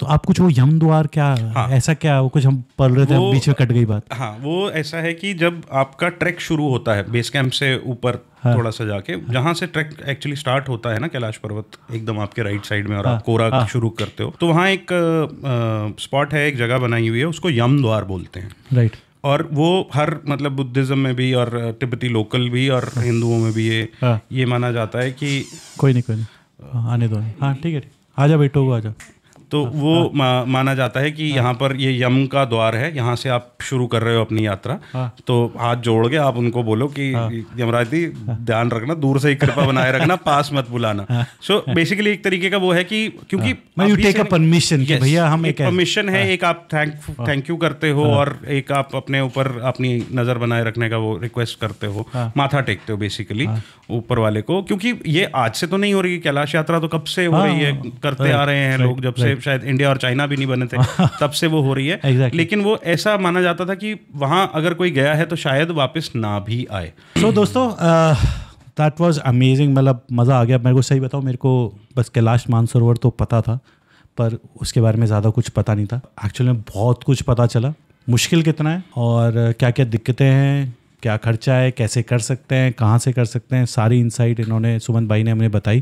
तो आप कुछ वो यम द्वार क्या हाँ, ऐसा क्या वो कुछ हम पढ़ रहे थे बीच में कट गई बात हाँ वो ऐसा है कि जब आपका ट्रैक शुरू होता है बेस कैंप से ऊपर हाँ, थोड़ा सा जाके हाँ, जहाँ से ट्रैक एक्चुअली स्टार्ट होता है ना कैलाश पर्वत एकदम आपके राइट साइड में और हाँ, आप कोरा हाँ, शुरू करते हो तो वहाँ एक स्पॉट है एक जगह बनाई हुई है उसको यम द्वार बोलते हैं राइट और वो हर मतलब बुद्धिज्म में भी और तिब्बती लोकल भी और हाँ। हिंदुओं में भी ये हाँ, ये माना जाता है कि कोई नहीं कोई नहीं हाँ, आने दो हाँ ठीक है आ जा बेटो आ जा तो हाँ, वो हाँ। मा, माना जाता है कि हाँ। यहाँ पर ये यम का द्वार है यहाँ से आप शुरू कर रहे हो अपनी यात्रा तो हाथ जोड़ के आप उनको बोलो कि यमराज जी ध्यान रखना दूर से ही कृपा बनाए रखना पास मत बुलाना सो बेसिकली एक तरीके का वो है कि क्योंकि परमिशन भैया हम एक परमिशन है एक आप थैंक थैंक यू करते हो और एक आप अपने ऊपर अपनी नजर बनाए रखने का वो रिक्वेस्ट करते हो माथा टेकते हो बेसिकली ऊपर वाले को क्योंकि ये आज से तो नहीं हो रही कैलाश यात्रा तो कब से हो रही है करते आ रहे हैं लोग जब से शायद इंडिया और चाइना भी नहीं बने थे तब से वो हो रही है exactly. लेकिन वो ऐसा माना जाता था कि वहाँ अगर कोई गया है तो शायद वापस ना भी आए तो so, दोस्तों दैट वाज अमेजिंग मतलब मज़ा आ गया मेरे को सही बताओ मेरे को बस कैलाश मानसरोवर तो पता था पर उसके बारे में ज़्यादा कुछ पता नहीं था एक्चुअली में बहुत कुछ पता चला मुश्किल कितना है और क्या क्या दिक्कतें हैं क्या खर्चा है कैसे कर सकते हैं कहाँ से कर सकते हैं सारी इंसाइट इन्होंने सुमन भाई ने हमें बताई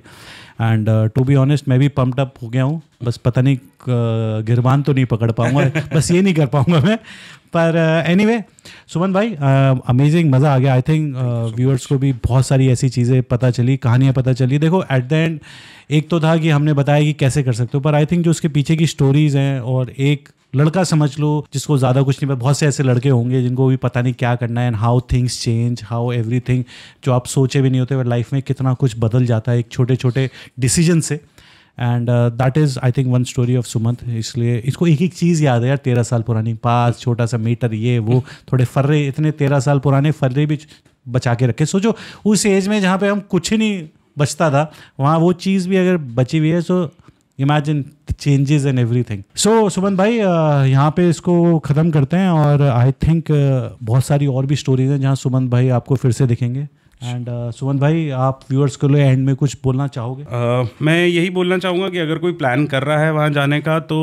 एंड टू बी ऑनेस्ट मैं भी पम्प्ड अप हो गया हूँ बस पता नहीं uh, गिरवान तो नहीं पकड़ पाऊँगा बस ये नहीं कर पाऊँगा मैं पर एनी uh, वे सुमन भाई अमेजिंग uh, मज़ा आ गया आई थिंक व्यूअर्स को भी बहुत सारी ऐसी चीज़ें पता चली कहानियाँ पता चली देखो एट द एंड एक तो था कि हमने बताया कि कैसे कर सकते हो पर आई थिंक जो उसके पीछे की स्टोरीज़ हैं और एक लड़का समझ लो जिसको ज़्यादा कुछ नहीं पता बहुत से ऐसे लड़के होंगे जिनको भी पता नहीं क्या करना है and how things change how everything जो आप सोचे भी नहीं होते लाइफ में कितना कुछ बदल जाता है एक छोटे छोटे डिसीजन से and that is I think one story of Sumant इसलिए इसको एक एक चीज़ याद है यार तेरह साल पुरानी पास छोटा सा मीटर ये वो थोड़े फर्रे इतने तेरह साल पुराने फर्रे भी बचा के रखे सोचो उस एज में जहाँ पे हम कुछ ही नहीं बचता था वहाँ वो चीज़ भी अगर बची हुई है सो तो imagine changes and everything so Suman भाई यहाँ पे इसको ख़त्म करते हैं और आई थिंक uh, बहुत सारी और भी स्टोरीज हैं जहाँ सुमन भाई आपको फिर से दिखेंगे एंड uh, सुमन भाई आप व्यूअर्स के लिए एंड में कुछ बोलना चाहोगे uh, मैं यही बोलना चाहूँगा कि अगर कोई प्लान कर रहा है वहाँ जाने का तो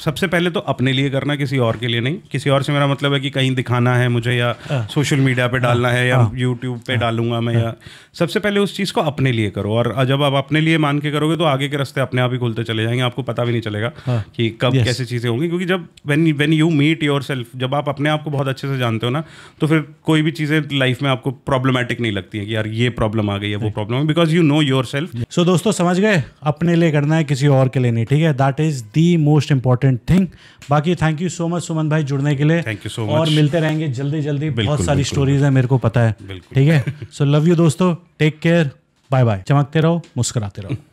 सबसे पहले तो अपने लिए करना किसी और के लिए नहीं किसी और से मेरा मतलब है कि कहीं दिखाना है मुझे या सोशल हाँ। मीडिया पे हाँ। डालना है या यूट्यूब हाँ। पे डालूंगा मैं या सबसे पहले उस चीज़ को अपने लिए करो और जब आप अपने लिए मान के करोगे तो आगे के रास्ते अपने आप ही खुलते चले जाएंगे आपको पता भी नहीं चलेगा कि कब कैसे चीज़ें होंगी क्योंकि जब when when you meet yourself जब आप अपने आप को बहुत अच्छे से जानते हो ना तो फिर कोई भी चीज़ें लाइफ में आपको प्रॉब्लमेटिक नहीं लगती है कि यार ये प्रॉब्लम आ गई है वो प्रॉब्लम है because you know yourself so दोस्तों समझ गए अपने लिए करना है किसी और के लिए नहीं ठीक है that is the most important important thing बाकी thank you so much Suman भाई जुड़ने के लिए थैंक यू सो मच और मिलते रहेंगे जल्दी जल्दी बहुत सारी स्टोरीज है मेरे को पता है ठीक है सो लव यू दोस्तों टेक केयर बाय बाय चमकते रहो मुस्कुराते रहो